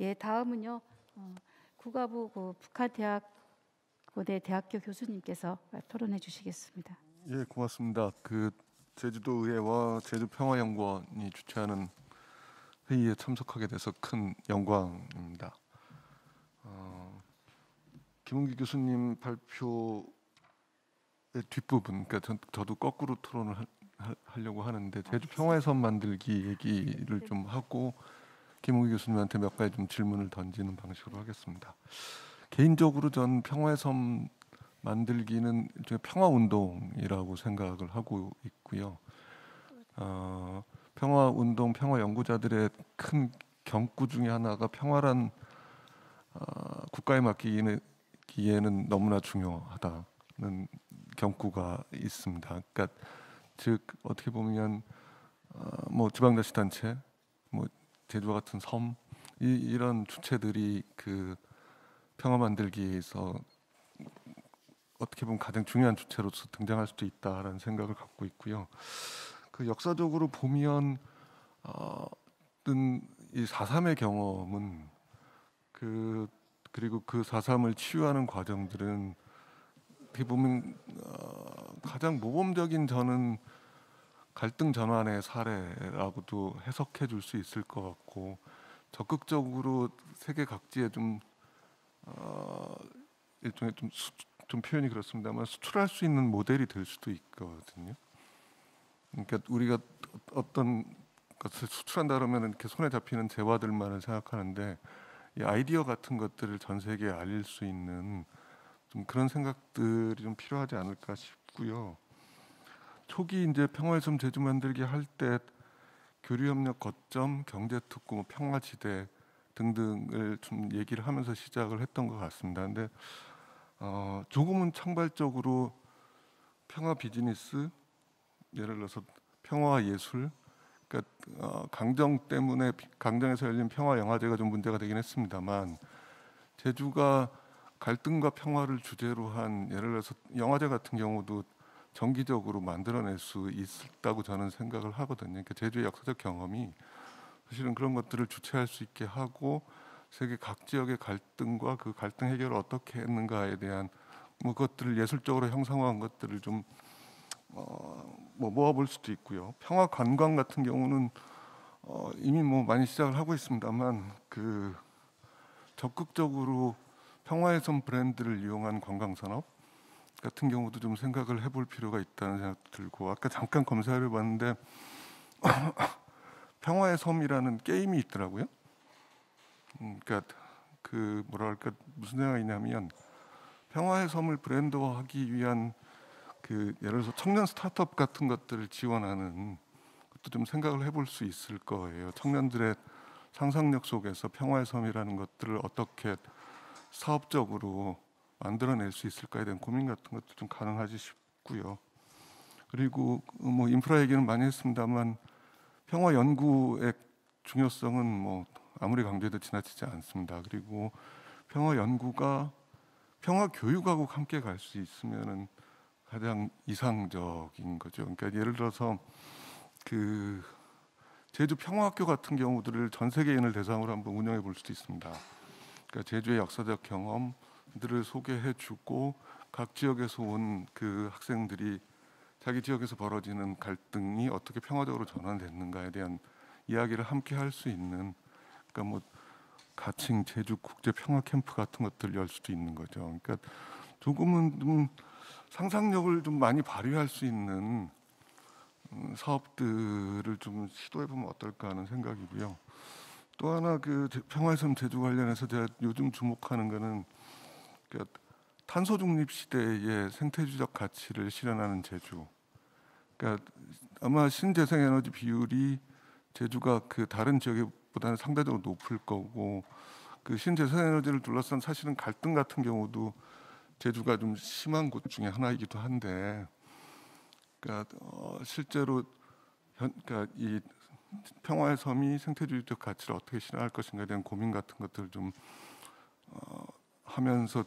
예, 다음은요 어, 국가부 그 북한 대학 고대 대학교 교수님께서 토론해 주시겠습니다. 예, 고맙습니다. 그 제주도의회와 제주평화연구원이 주최하는 회의에 참석하게 돼서 큰 영광입니다. 어, 김은기 교수님 발표 예, 뒷부분, 그러니까 저, 도 거꾸로 토론을 하, 하려고 하는데 제주 평화의 섬 만들기 얘기를 좀 네. 하고 김홍기 교수님한테 몇 가지 좀 질문을 던지는 방식으로 하겠습니다. 개인적으로 전 평화의 섬 만들기는 평화 운동이라고 생각을 하고 있고요. 어, 평화 운동, 평화 연구자들의 큰 경구 중의 하나가 평화란 어, 국가에 맡기기는 너무나 중요하다는 경구가 있습니다. 그러니까 즉 어떻게 보면 어, 뭐 지방자치단체, 뭐 제주와 같은 섬 이, 런 주체들이 그 평화 만들기에서 어떻게 보면 가장 중요한 주체로서 등장할 수도 있다라는 생각을 갖고 있고요. 그 역사적으로 보면 어떤 이 사삼의 경험은 그 그리고 그 사삼을 치유하는 과정들은 보면 어, 가장 모범적인 저는 갈등 전환의 사례라고도 해석해 줄 수 있을 것 같고 적극적으로 세계 각지에 좀 어, 일종의 좀, 수, 좀 표현이 그렇습니다만 수출할 수 있는 모델이 될 수도 있거든요. 그러니까 우리가 어떤 것을 수출한다 그러면 이렇게 손에 잡히는 재화들만을 생각하는데 이 아이디어 같은 것들을 전 세계에 알릴 수 있는 좀 그런 생각들이 좀 필요하지 않을까 싶고요. 초기 이제 평화의 섬 제주 만들기 할 때 교류협력 거점, 경제특구, 뭐 평화지대 등등을 좀 얘기를 하면서 시작을 했던 것 같습니다. 근데 어, 조금은 창발적으로 평화 비즈니스, 예를 들어서 평화 예술, 그러니까 어, 강정 때문에 강정에서 열린 평화 영화제가 좀 문제가 되긴 했습니다만 제주가 갈등과 평화를 주제로 한 예를 들어서 영화제 같은 경우도 정기적으로 만들어낼 수 있다고 저는 생각을 하거든요. 그러니까 제주의 역사적 경험이 사실은 그런 것들을 주체할 수 있게 하고 세계 각 지역의 갈등과 그 갈등 해결을 어떻게 했는가에 대한 뭐것들을 예술적으로 형상화한 것들을 좀 어, 뭐 모아볼 수도 있고요. 평화 관광 같은 경우는 어, 이미 뭐 많이 시작을 하고 있습니다만 그 적극적으로 평화의 섬 브랜드를 이용한 관광 산업 같은 경우도 좀 생각을 해볼 필요가 있다는 생각 들고 아까 잠깐 검사를 봤는데 평화의 섬이라는 게임이 있더라고요. 음, 그러니까 그 뭐랄까 무슨 생각이냐면 평화의 섬을 브랜드화하기 위한 그 예를 들어서 청년 스타트업 같은 것들을 지원하는 것도 좀 생각을 해볼 수 있을 거예요. 청년들의 상상력 속에서 평화의 섬이라는 것들을 어떻게 사업적으로 만들어낼 수 있을까에 대한 고민 같은 것도 좀 가능하지 싶고요. 그리고 그 뭐 인프라 얘기는 많이 했습니다만 평화 연구의 중요성은 뭐 아무리 강조해도 지나치지 않습니다. 그리고 평화 연구가 평화 교육하고 함께 갈 수 있으면은 가장 이상적인 거죠. 그러니까 예를 들어서 그 제주 평화학교 같은 경우들을 전 세계인을 대상으로 한번 운영해 볼 수도 있습니다. 그러니까 제주의 역사적 경험들을 소개해주고 각 지역에서 온 그 학생들이 자기 지역에서 벌어지는 갈등이 어떻게 평화적으로 전환됐는가에 대한 이야기를 함께 할 수 있는 그러니까 뭐 가칭 제주 국제 평화 캠프 같은 것들 열 수도 있는 거죠. 그러니까 조금은 좀 상상력을 좀 많이 발휘할 수 있는 음, 사업들을 좀 시도해 보면 어떨까 하는 생각이고요. 또 하나 그 평화의섬 제주 관련해서 제가 요즘 주목하는 거는 그 탄소 중립 시대의 생태주적 가치를 실현하는 제주. 그러니까 아마 신재생 에너지 비율이 제주가 그 다른 지역보다는 상대적으로 높을 거고 그 신재생 에너지를 둘러싼 사실은 갈등 같은 경우도 제주가 좀 심한 곳 중에 하나이기도 한데 그러니까 어 실제로 현, 그러니까 이 평화의 섬이 생태주의적 가치를 어떻게 실현할 것인가에 대한 고민 같은 것들 을좀 어, 하면서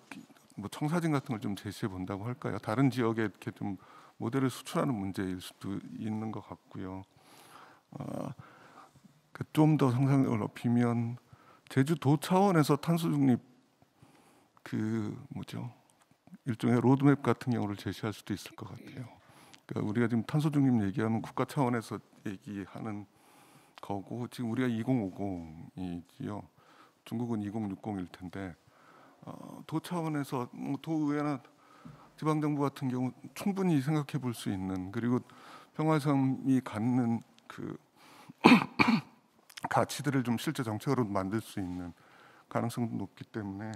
뭐 청사진 같은 걸 좀 제시해 본다고 할까요? 다른 지역에 이렇게 좀 모델을 수출하는 문제일 수도 있는 것 같고요. 어, 그 좀더 상상력을 높이면 제주도 차원에서 탄소 중립 그 뭐죠 일종의 로드맵 같은 경우를 제시할 수도 있을 것 같아요. 그러니까 우리가 지금 탄소 중립 얘기하면 국가 차원에서 얘기하는 거고 지금 우리가 2050이지요. 중국은 2060일 텐데 어, 도 차원에서 뭐 도의회나 지방 정부 같은 경우 충분히 생각해 볼 수 있는 그리고 평화섬이 갖는 그 가치들을 좀 실제 정책으로 만들 수 있는 가능성도 높기 때문에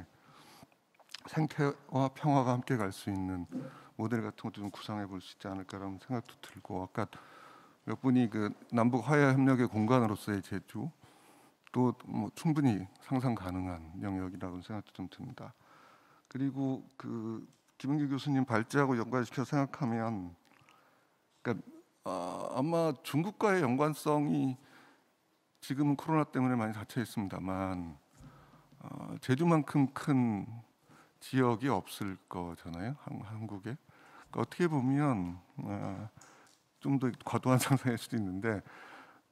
생태와 평화가 함께 갈 수 있는 모델 같은 것도 좀 구상해 볼 수 있지 않을까라는 생각도 들고 아까 몇 분이 그 남북 화해 협력의 공간으로서의 제주 또 뭐 충분히 상상 가능한 영역이라고 생각도 좀 듭니다. 그리고 그 김은규 교수님 발제하고 연관시켜 생각하면 그러니까 아, 마 중국과의 연관성이 지금 코로나 때문에 많이 닫혀 있습니다만 어, 제주만큼 큰 지역이 없을 거잖아요 한, 국에 그러니까 어떻게 보면 아, 좀더 과도한 상상일 수도 있는데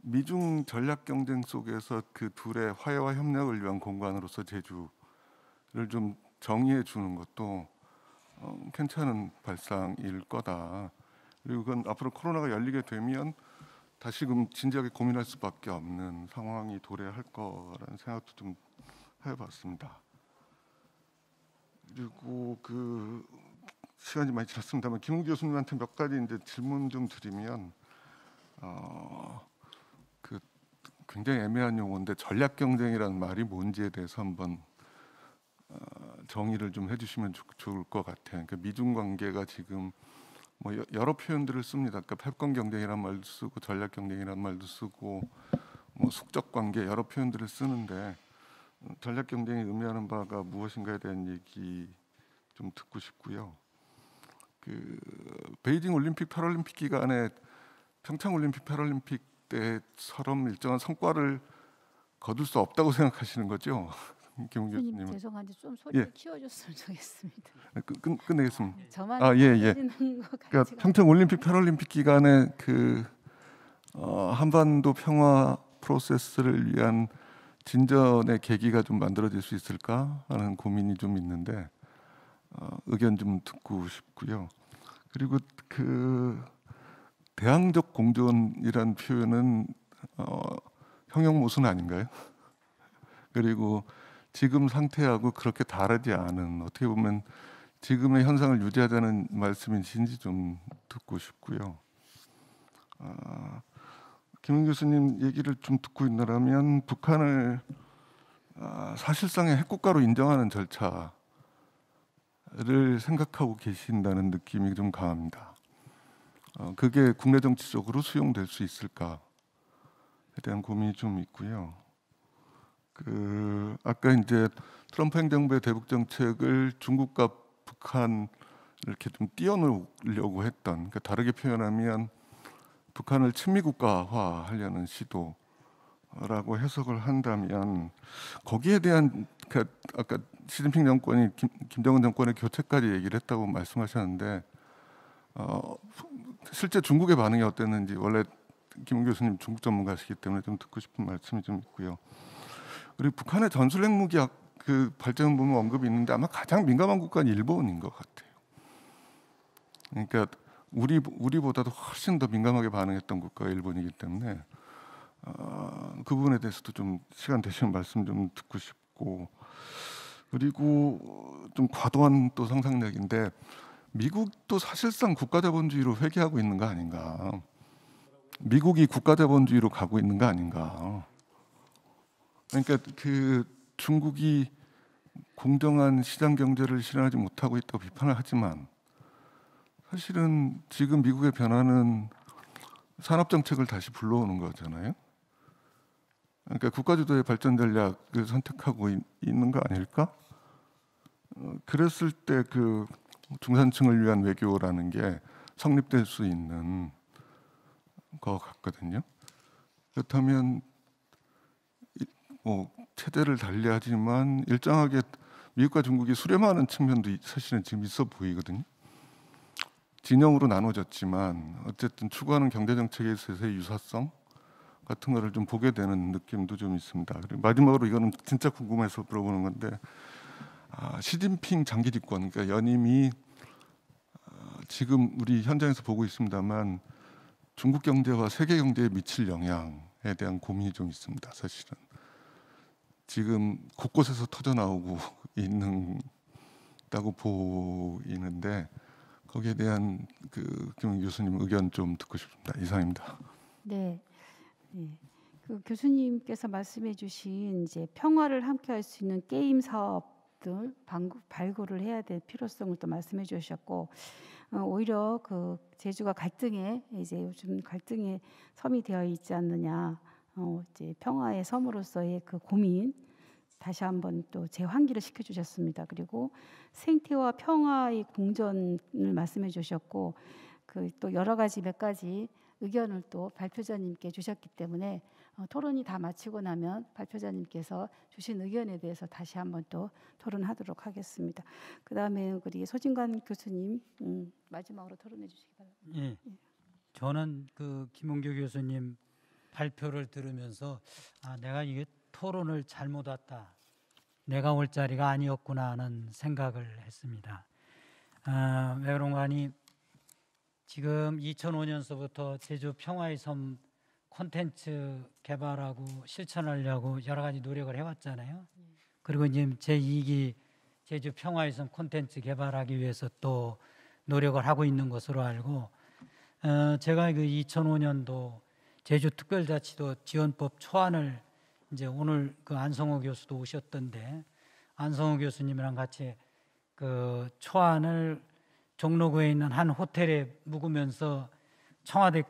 미중 전략 경쟁 속에서 그 둘의 화해와 협력을 위한 공간으로서 제주를 좀 정의해 주는 것도 어, 괜찮은 발상일 거다. 그리고 그건 앞으로 코로나가 열리게 되면 다시금 진지하게 고민할 수밖에 없는 상황이 도래할 거라는 생각도 좀 해봤습니다. 그리고 그 시간이 많이 지났습니다만 김우 교수님한테 몇 가지 이제 질문 좀 드리면 어, 그 굉장히 애매한 용어인데 전략 경쟁이라는 말이 뭔지에 대해서 한번 어, 정의를 좀 해주시면 좋, 좋을 것 같아요. 그러니까 미중 관계가 지금 뭐 여러 표현들을 씁니다. 그러니까 패권 경쟁이란 말도 쓰고 전략 경쟁이란 말도 쓰고 뭐 숙적 관계 여러 표현들을 쓰는데 전략 경쟁이 의미하는 바가 무엇인가에 대한 얘기 좀 듣고 싶고요. 그 베이징 올림픽 패럴림픽 기간에 평창 올림픽 패럴림픽 때처럼 일정한 성과를 거둘 수 없다고 생각하시는 거죠? 김웅 교수님 죄송한데 좀소리 예. 키워줬으면 좋겠습니다. 네, 끝, 끝 끝내겠습니다. 네, 저만 아, 예, 예. 그러니까 평창 올림픽 패럴림픽 기간에 그 어, 한반도 평화 프로세스를 위한 진전의 계기가 좀 만들어질 수 있을까 하는 고민이 좀 있는데 어, 의견 좀 듣고 싶고요. 그리고 그 대항적 공존이란 표현은 어, 형용 모순 아닌가요? 그리고 지금 상태하고 그렇게 다르지 않은 어떻게 보면 지금의 현상을 유지하자는 말씀이신지 좀 듣고 싶고요. 어, 아, 김은 교수님 얘기를 좀 듣고 있느라면 북한을 어, 사실상의 핵국가로 인정하는 절차 를 생각하고 계신다는 느낌이 좀 강합니다. 어, 그게 국내 정치적으로 수용될 수 있을까에 대한 고민이 좀 있고요. 그 아까 이제 트럼프 행정부의 대북 정책을 중국과 북한 이렇게 좀 띄어놓으려고 했던 그러니까 다르게 표현하면 북한을 친미 국가화하려는 시도라고 해석을 한다면 거기에 대한 그 아까 시진핑 정권이 김, 김정은 정권의 교체까지 얘기를 했다고 말씀하셨는데 어, 실제 중국의 반응이 어땠는지 원래 김 교수님 중국 전문가시기 때문에 좀 듣고 싶은 말씀이 좀 있고요. 그리고 북한의 전술 핵무기 그 발전 보면 언급이 있는데 아마 가장 민감한 국가는 일본인 것 같아요. 그러니까 우리 우리보다도 훨씬 더 민감하게 반응했던 국가가 일본이기 때문에 어, 그 부분에 대해서도 좀 시간 되시면 말씀 좀 듣고 싶고 그리고 좀 과도한 또 상상력인데 미국도 사실상 국가자본주의로 회귀하고 있는 거 아닌가? 미국이 국가자본주의로 가고 있는 거 아닌가? 그러니까 그 중국이 공정한 시장 경제를 실현하지 못하고 있다고 비판을 하지만 사실은 지금 미국의 변화는 산업 정책을 다시 불러오는 거잖아요. 그러니까 국가주도의 발전 전략을 선택하고 있, 는거 아닐까? 어, 그랬을 때 그 중산층을 위한 외교라는 게 성립될 수 있는 것 같거든요. 그렇다면 뭐 체제를 달리하지만 일정하게 미국과 중국이 수렴하는 측면도 사실은 지금 있어 보이거든요. 진영으로 나눠졌지만 어쨌든 추구하는 경제 정책에 있어서의 유사성 같은 거를 좀 보게 되는 느낌도 좀 있습니다. 그리고 마지막으로 이거는 진짜 궁금해서 물어보는 건데 아, 시진핑 장기 집권 그러니까 연임이 아, 지금 우리 현장에서 보고 있습니다만 중국 경제와 세계 경제에 미칠 영향에 대한 고민이 좀 있습니다. 사실은 지금 곳곳에서 터져 나오고 있는다고 보이는데 거기에 대한 그김 교수님 의견 좀 듣고 싶습니다. 이상입니다. 네. 네. 그 교수님께서 말씀해주신 이제 평화를 함께할 수 있는 게임 사업 방들 발굴을 해야 될 필요성을 또 말씀해 주셨고 어, 오히려 그 제주가 갈등에 이제 요즘 갈등의 섬이 되어 있지 않느냐 어, 이제 평화의 섬으로서의 그 고민 다시 한번 또 재환기를 시켜 주셨습니다. 그리고 생태와 평화의 공존을 말씀해 주셨고 그또 여러 가지 몇 가지 의견을 또 발표자님께 주셨기 때문에 어, 토론이 다 마치고 나면 발표자님께서 주신 의견에 대해서 다시 한번 또 토론하도록 하겠습니다. 그 다음에 우리 소진관 교수님 음, 마지막으로 토론해 주시기 바랍니다. 예. 예. 저는 그 김홍교 교수님 발표를 들으면서 아, 내가 이게 토론을 잘못 왔다. 내가 올 자리가 아니었구나 하는 생각을 했습니다. 아, 외롱관이 지금 2005년서부터 제주 평화의 섬 콘텐츠 개발하고 실천하려고 여러 가지 노력을 해왔잖아요. 네. 그리고 이제 제2기 제주 평화유성 콘텐츠 개발하기 위해서 또 노력을 하고 있는 것으로 알고 어, 제가 그 2005년도 제주 특별자치도 지원법 초안을 이제 오늘 그 안성호 교수도 오셨던데 안성호 교수님이랑 같이 그 초안을 종로구에 있는 한 호텔에 묵으면서 청와대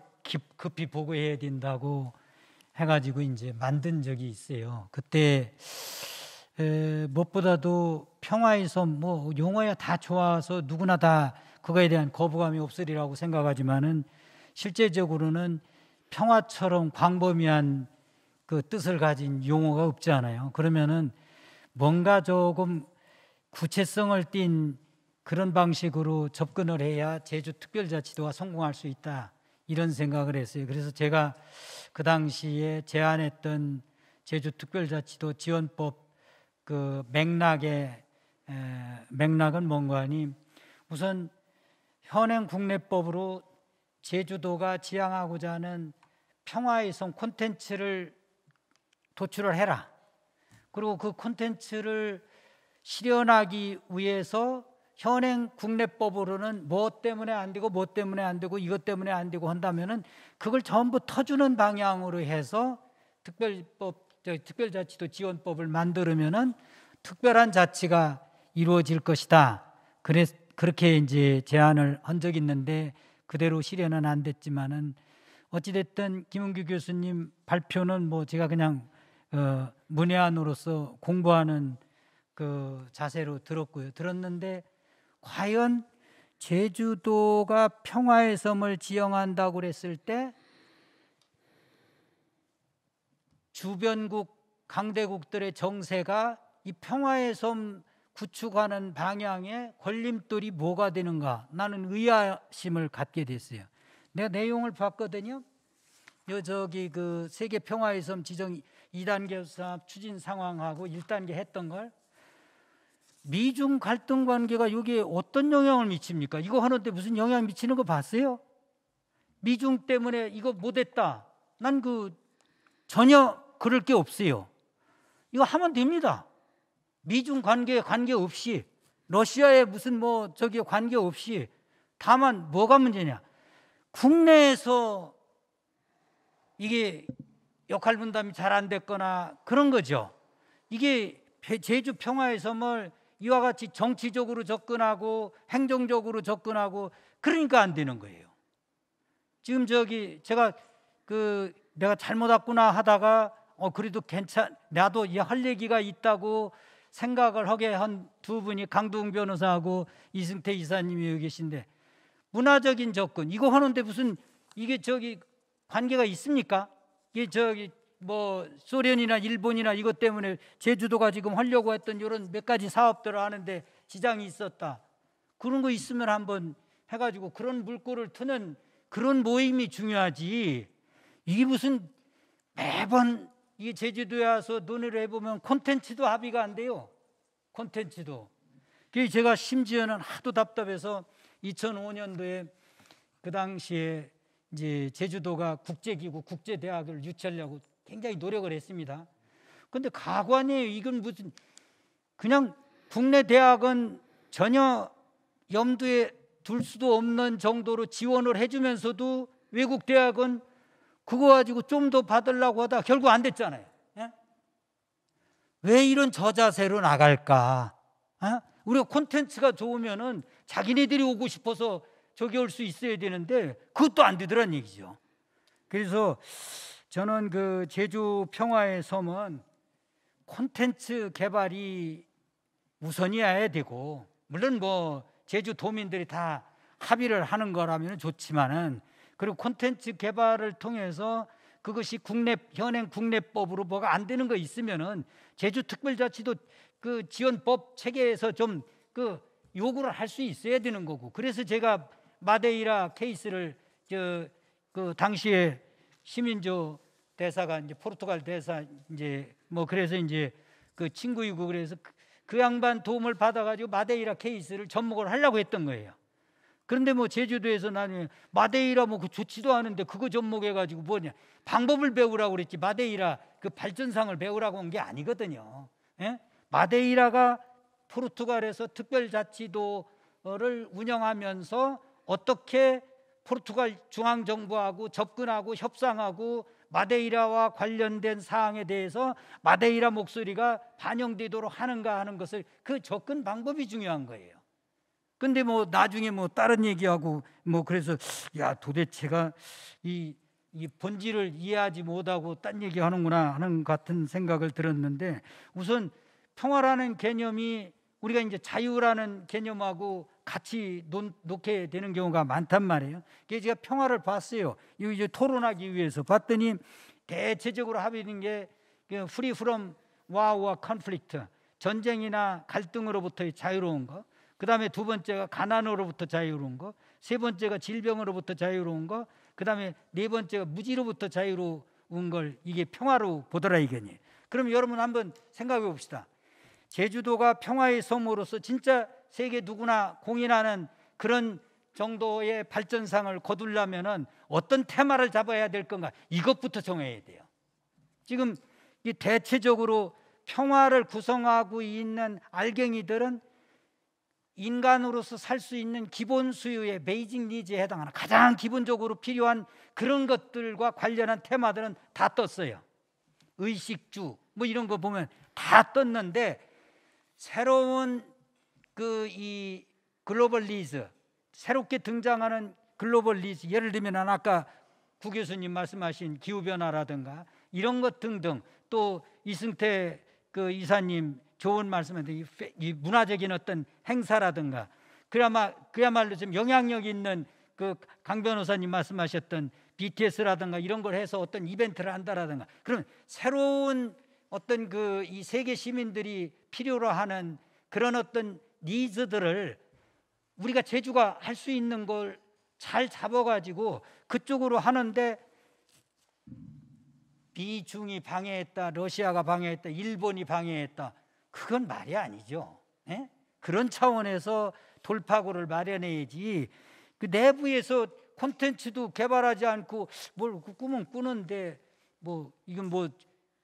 급히 보고해야 된다고 해가지고 이제 만든 적이 있어요. 그때 에, 무엇보다도 평화의 섬뭐 용어야 다 좋아서 누구나 다 그거에 대한 거부감이 없으리라고 생각하지만은 실제적으로는 평화처럼 광범위한 그 뜻을 가진 용어가 없지 않아요. 그러면은 뭔가 조금 구체성을 띤 그런 방식으로 접근을 해야 제주 특별자치도가 성공할 수 있다. 이런 생각을 했어요. 그래서 제가 그 당시에 제안했던 제주특별자치도 지원법 그 맥락의 에, 맥락은 뭔가 하니 우선 현행 국내법으로 제주도가 지향하고자 하는 평화의 성 콘텐츠를 도출을 해라. 그리고 그 콘텐츠를 실현하기 위해서 현행 국내법으로는 뭐 때문에 안 되고 뭐 때문에 안 되고 이것 때문에 안 되고 한다면은 그걸 전부 터주는 방향으로 해서 특별법 특별자치도 지원법을 만들면은 특별한 자치가 이루어질 것이다. 그래 그렇게 이제 제안을 한 적이 있는데 그대로 실현은 안 됐지만은 어찌됐든 김은규 교수님 발표는 뭐 제가 그냥 어, 문외한으로서 공부하는 그 자세로 들었고요. 들었는데 과연 제주도가 평화의 섬을 지형한다고 그랬을 때 주변국 강대국들의 정세가 이 평화의 섬 구축하는 방향에 걸림돌이 뭐가 되는가 나는 의아심을 갖게 됐어요. 내가 내용을 봤거든요. 요 저기 그 세계 평화의 섬 지정 2단계 사업 추진 상황하고 1단계 했던 걸 미중 갈등 관계가 여기에 어떤 영향을 미칩니까? 이거 하는데 무슨 영향 미치는 거 봤어요? 미중 때문에 이거 못했다. 난 그 전혀 그럴 게 없어요. 이거 하면 됩니다. 미중 관계 관계 없이 러시아의 무슨 뭐 저기 관계 없이 다만 뭐가 문제냐? 국내에서 이게 역할 분담이 잘 안 됐거나 그런 거죠. 이게 제주 평화의 섬을 이와 같이 정치적으로 접근하고 행정적으로 접근하고 그러니까 안 되는 거예요. 지금 저기 제가 그 내가 잘못 왔구나 하다가 어 그래도 괜찮 나도 할 얘기가 있다고 생각을 하게 한 두 분이 강동 변호사하고 이승태 이사님이 여기 계신데 문화적인 접근 이거 하는데 무슨 이게 저기 관계가 있습니까? 이게 저기 뭐 소련이나 일본이나 이것 때문에 제주도가 지금 하려고 했던 이런 몇 가지 사업들을 하는데 지장이 있었다. 그런 거 있으면 한번 해가지고 그런 물꼬를 트는 그런 모임이 중요하지. 이게 무슨 매번 이 제주도에 와서 논의를 해보면 콘텐츠도 합의가 안 돼요. 콘텐츠도. 그 제가 심지어는 하도 답답해서 2005년도에 그 당시에 이제 제주도가 국제기구 국제대학을 유치하려고 굉장히 노력을 했습니다. 근데 가관이에요. 이건 무슨 그냥 국내 대학은 전혀 염두에 둘 수도 없는 정도로 지원을 해주면서도 외국 대학은 그거 가지고 좀 더 받으려고 하다 결국 안 됐잖아요. 예? 왜 이런 저자세로 나갈까? 예? 우리가 콘텐츠가 좋으면은 자기네들이 오고 싶어서 저기 올 수 있어야 되는데 그것도 안 되더란 얘기죠. 그래서 저는 그 제주 평화의 섬은 콘텐츠 개발이 우선이어야 되고 물론 뭐 제주 도민들이 다 합의를 하는 거라면 좋지만은 그리고 콘텐츠 개발을 통해서 그것이 국내 현행 국내법으로 뭐가 안 되는 거 있으면은 제주특별자치도 그 지원법 체계에서 좀 그 요구를 할 수 있어야 되는 거고 그래서 제가 마데이라 케이스를 저 그 당시에 시민조 대사가 이제 포르투갈 대사 이제 뭐 그래서 이제 그 친구이고 그래서 그, 그, 양반 도움을 받아가지고 마데이라 케이스를 접목을 하려고 했던 거예요. 그런데 뭐 제주도에서 나는 마데이라 뭐그 좋지도 않은데 그거 접목해가지고 뭐냐 방법을 배우라고 그랬지 마데이라 그 발전상을 배우라고 한 게 아니거든요. 예? 마데이라가 포르투갈에서 특별자치도를 운영하면서 어떻게 포르투갈 중앙정부하고 접근하고 협상하고 마데이라와 관련된 사항에 대해서 마데이라 목소리가 반영되도록 하는가 하는 것을 그 접근 방법이 중요한 거예요. 근데 뭐 나중에 뭐 다른 얘기하고 뭐 그래서 야 도대체가 이, 이 본질을 이해하지 못하고 딴 얘기하는구나 하는 같은 생각을 들었는데 우선 평화라는 개념이 우리가 이제 자유라는 개념하고 같이 논, 놓게 되는 경우가 많단 말이에요. 그래서 제가 평화를 봤어요. 이제 토론하기 위해서 봤더니 대체적으로 합의된 게 그 free from war와 conflict 전쟁이나 갈등으로부터의 자유로운 거. 그 다음에 두 번째가 가난으로부터 자유로운 거. 세 번째가 질병으로부터 자유로운 거. 그 다음에 네 번째가 무지로부터 자유로운 걸 이게 평화로 보더라 이견이. 그럼 여러분 한번 생각해 봅시다. 제주도가 평화의 섬으로서 진짜 세계 누구나 공인하는 그런 정도의 발전상을 거두려면 어떤 테마를 잡아야 될 건가 이것부터 정해야 돼요. 지금 이 대체적으로 평화를 구성하고 있는 알갱이들은 인간으로서 살 수 있는 기본 수요의 베이징 니즈에 해당하는 가장 기본적으로 필요한 그런 것들과 관련한 테마들은 다 떴어요. 의식주 뭐 이런 거 보면 다 떴는데 새로운 그 이 글로벌리즈 새롭게 등장하는 글로벌리즈 예를 들면 아까 구 교수님 말씀하신 기후 변화라든가 이런 것 등등 또 이승태 그 이사님 좋은 말씀인데 이 문화적인 어떤 행사라든가 그야마 그야말로 좀 영향력 있는 그 강 변호사님 말씀하셨던 BTS라든가 이런 걸 해서 어떤 이벤트를 한다라든가 그럼 새로운 어떤 그 이 세계 시민들이 필요로 하는 그런 어떤 니즈들을 우리가 제주가 할 수 있는 걸 잘 잡아가지고 그쪽으로 하는데 비중이 방해했다, 러시아가 방해했다, 일본이 방해했다. 그건 말이 아니죠. 에? 예? 그런 차원에서 돌파구를 마련해야지. 그 내부에서 콘텐츠도 개발하지 않고 뭘 꿈은 꾸는데 뭐 이건 뭐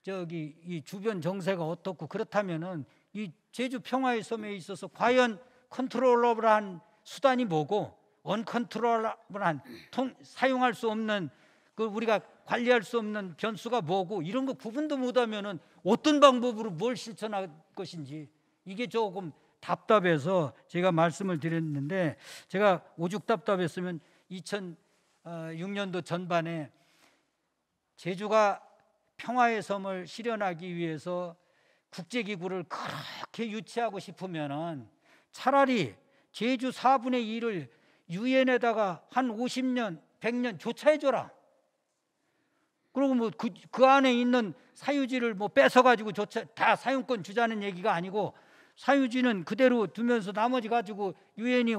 저기 이 주변 정세가 어떻고 그렇다면은 이 제주 평화의 섬에 있어서 과연 컨트롤러블한 수단이 뭐고 언컨트롤러블한 통, 사용할 수 없는 그 우리가 관리할 수 없는 변수가 뭐고 이런 거 구분도 못하면은 어떤 방법으로 뭘 실천할 것인지 이게 조금 답답해서 제가 말씀을 드렸는데 제가 오죽 답답했으면 2006년도 어, 전반에 제주가 평화의 섬을 실현하기 위해서 국제기구를 그렇게 유치하고 싶으면은 차라리 제주 4분의 1을 유엔에다가 한 50년, 100년 조차해줘라. 그리고 뭐그그 그 안에 있는 사유지를 뭐 뺏어가지고 조차 다 사용권 주자는 얘기가 아니고 사유지는 그대로 두면서 나머지 가지고 유엔이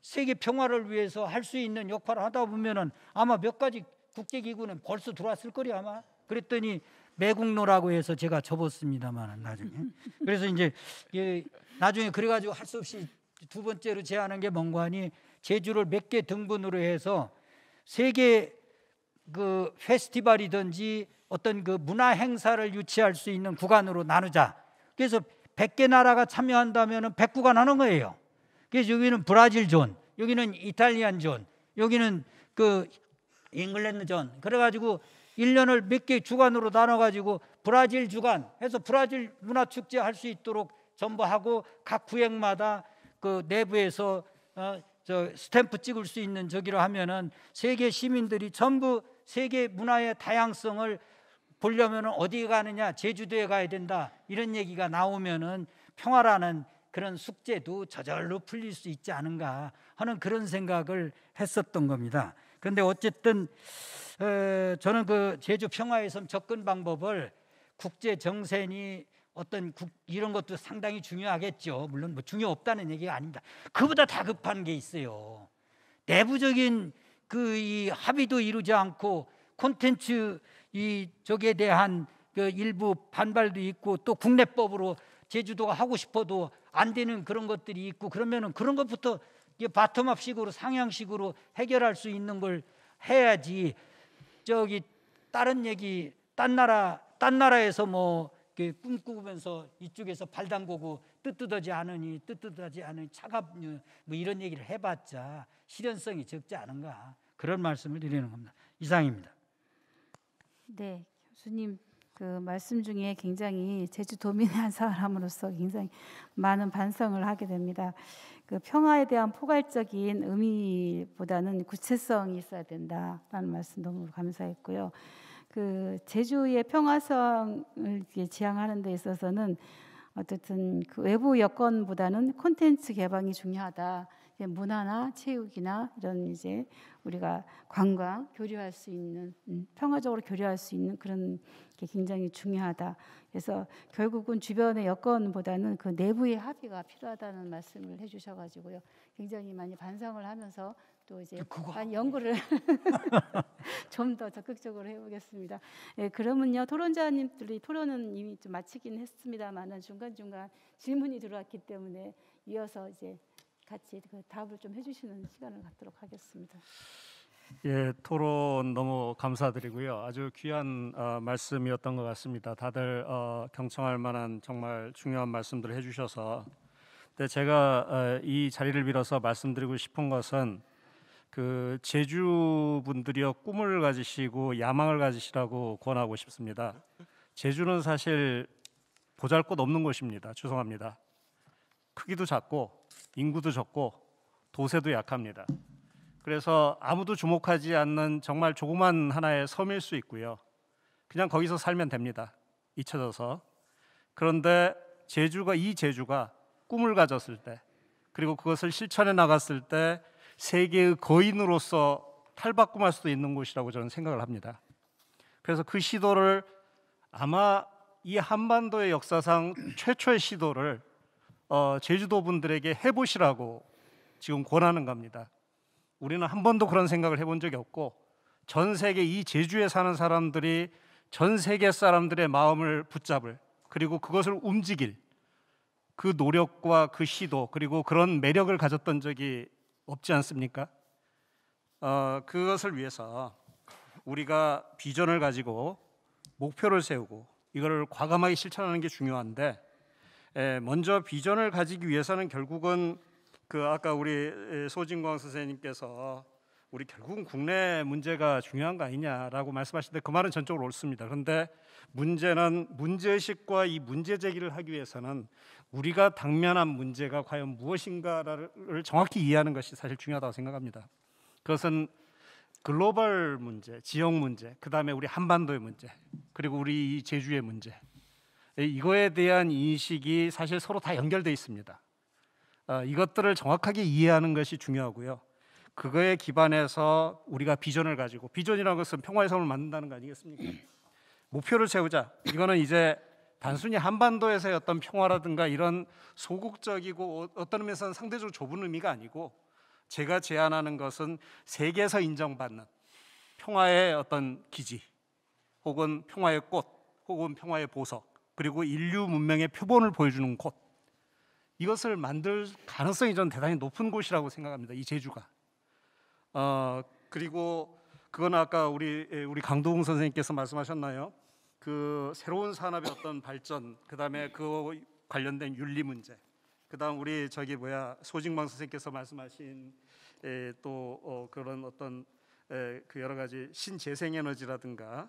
세계 평화를 위해서 할 수 있는 역할을 하다 보면은 아마 몇 가지 국제기구는 벌써 들어왔을 거리 아마. 그랬더니 매국노라고 해서 제가 접었습니다만 나중에. 그래서 이제 나중에 그래가지고 할 수 없이 두 번째로 제안한 게 뭔가 하니 제주를 몇 개 등분으로 해서 세계 그 페스티벌이든지 어떤 그 문화 행사를 유치할 수 있는 구간으로 나누자. 그래서 100개 나라가 참여한다면 100구간 하는 거예요. 그래서 여기는 브라질 존, 여기는 이탈리안 존, 여기는 그 잉글랜드 존. 그래가지고 1년을 몇 개 주간으로 나눠가지고 브라질 주간 해서 브라질 문화 축제 할 수 있도록 전부 하고 각 구역마다 그 내부에서 어, 저 스탬프 찍을 수 있는 저기로 하면은 세계 시민들이 전부 세계 문화의 다양성을 보려면 어디 에 가느냐 제주도에 가야 된다 이런 얘기가 나오면은 평화라는 그런 숙제도 저절로 풀릴 수 있지 않은가 하는 그런 생각을 했었던 겁니다. 그런데 어쨌든 어, 저는 그 제주 평화의 섬 접근 방법을 국제 정세니 어떤 국, 이런 것도 상당히 중요하겠죠. 물론 뭐 중요 없다는 얘기가 아닙니다. 그보다 다급한 게 있어요. 내부적인 그 이 합의도 이루지 않고 콘텐츠 이 쪽에 대한 그 일부 반발도 있고 또 국내법으로 제주도가 하고 싶어도 안 되는 그런 것들이 있고 그러면은 그런 것부터 이게 바텀업식으로 상향식으로 해결할 수 있는 걸 해야지 저기 다른 얘기 딴 나라 딴 나라에서 뭐 꿈꾸면서 이쪽에서 발 담그고 뜨뜻하지 않으니 뜨뜻하지 않으니 차갑 뭐 이런 얘기를 해봤자 실현성이 적지 않은가 그런 말씀을 드리는 겁니다. 이상입니다. 네, 교수님 그 말씀 중에 굉장히 제주도민 한 사람으로서 굉장히 많은 반성을 하게 됩니다. 그 평화에 대한 포괄적인 의미보다는 구체성이 있어야 된다라는 말씀 너무 감사했고요. 그 제주의 평화성을 지향하는 데 있어서는 어쨌든 그 외부 여건보다는 콘텐츠 개방이 중요하다. 문화나 체육이나 이런 이제 우리가 관광 교류할 수 있는 음, 평화적으로 교류할 수 있는 그런 게 굉장히 중요하다. 그래서 결국은 주변의 여건보다는 그 내부의 합의가 필요하다는 말씀을 해주셔가지고요. 굉장히 많이 반성을 하면서 또 이제 그 많이 연구를 좀 더 적극적으로 해보겠습니다. 예, 그러면요 토론자님들이 토론은 이미 좀 마치긴 했습니다만은 중간 중간 질문이 들어왔기 때문에 이어서 이제 같이 그 답을 좀 해주시는 시간을 갖도록 하겠습니다. 예, 토론 너무 감사드리고요. 아주 귀한 어, 말씀이었던 것 같습니다. 다들 어, 경청할 만한 정말 중요한 말씀들을 해주셔서. 근데 제가 어, 이 자리를 빌어서 말씀드리고 싶은 것은 그 제주 분들이요 꿈을 가지시고 야망을 가지시라고 권하고 싶습니다. 제주는 사실 보잘것없는 곳입니다. 죄송합니다. 크기도 작고 인구도 적고 도세도 약합니다. 그래서 아무도 주목하지 않는 정말 조그만 하나의 섬일 수 있고요. 그냥 거기서 살면 됩니다. 잊혀져서. 그런데 제주가 이 제주가 꿈을 가졌을 때 그리고 그것을 실천해 나갔을 때 세계의 거인으로서 탈바꿈할 수도 있는 곳이라고 저는 생각을 합니다. 그래서 그 시도를 아마 이 한반도의 역사상 최초의 시도를 어, 제주도 분들에게 해보시라고 지금 권하는 겁니다. 우리는 한 번도 그런 생각을 해본 적이 없고 전 세계 이 제주에 사는 사람들이 전 세계 사람들의 마음을 붙잡을 그리고 그것을 움직일 그 노력과 그 시도 그리고 그런 매력을 가졌던 적이 없지 않습니까? 어, 그것을 위해서 우리가 비전을 가지고 목표를 세우고 이거를 과감하게 실천하는 게 중요한데 에, 먼저 비전을 가지기 위해서는 결국은 그 아까 우리 소진광 선생님께서 우리 결국은 국내 문제가 중요한 거 아니냐라고 말씀하시는데 그 말은 전적으로 옳습니다. 그런데 문제는 문제의식과 이 문제 제기를 하기 위해서는 우리가 당면한 문제가 과연 무엇인가를 정확히 이해하는 것이 사실 중요하다고 생각합니다. 그것은 글로벌 문제, 지역 문제, 그 다음에 우리 한반도의 문제, 그리고 우리 제주의 문제 이거에 대한 인식이 사실 서로 다 연결돼 있습니다. 어, 이것들을 정확하게 이해하는 것이 중요하고요. 그거에 기반해서 우리가 비전을 가지고 비전이라는 것은 평화의 섬을 만든다는 거 아니겠습니까? 목표를 세우자. 이거는 이제 단순히 한반도에서의 어떤 평화라든가 이런 소극적이고 어, 어떤 의미에서는 상대적으로 좁은 의미가 아니고 제가 제안하는 것은 세계에서 인정받는 평화의 어떤 기지 혹은 평화의 꽃 혹은 평화의 보석 그리고 인류 문명의 표본을 보여주는 곳 이것을 만들 가능성이 저는 대단히 높은 곳이라고 생각합니다. 이 제주가. 어, 그리고 그건 아까 우리 예, 우리 강도웅 선생님께서 말씀하셨나요? 그 새로운 산업의 어떤 발전, 그다음에 그 관련된 윤리 문제, 그다음 우리 저기 뭐야 소직망 선생님께서 말씀하신 에, 예, 또 어, 그런 어떤 에, 예, 그 여러 가지 신재생 에너지라든가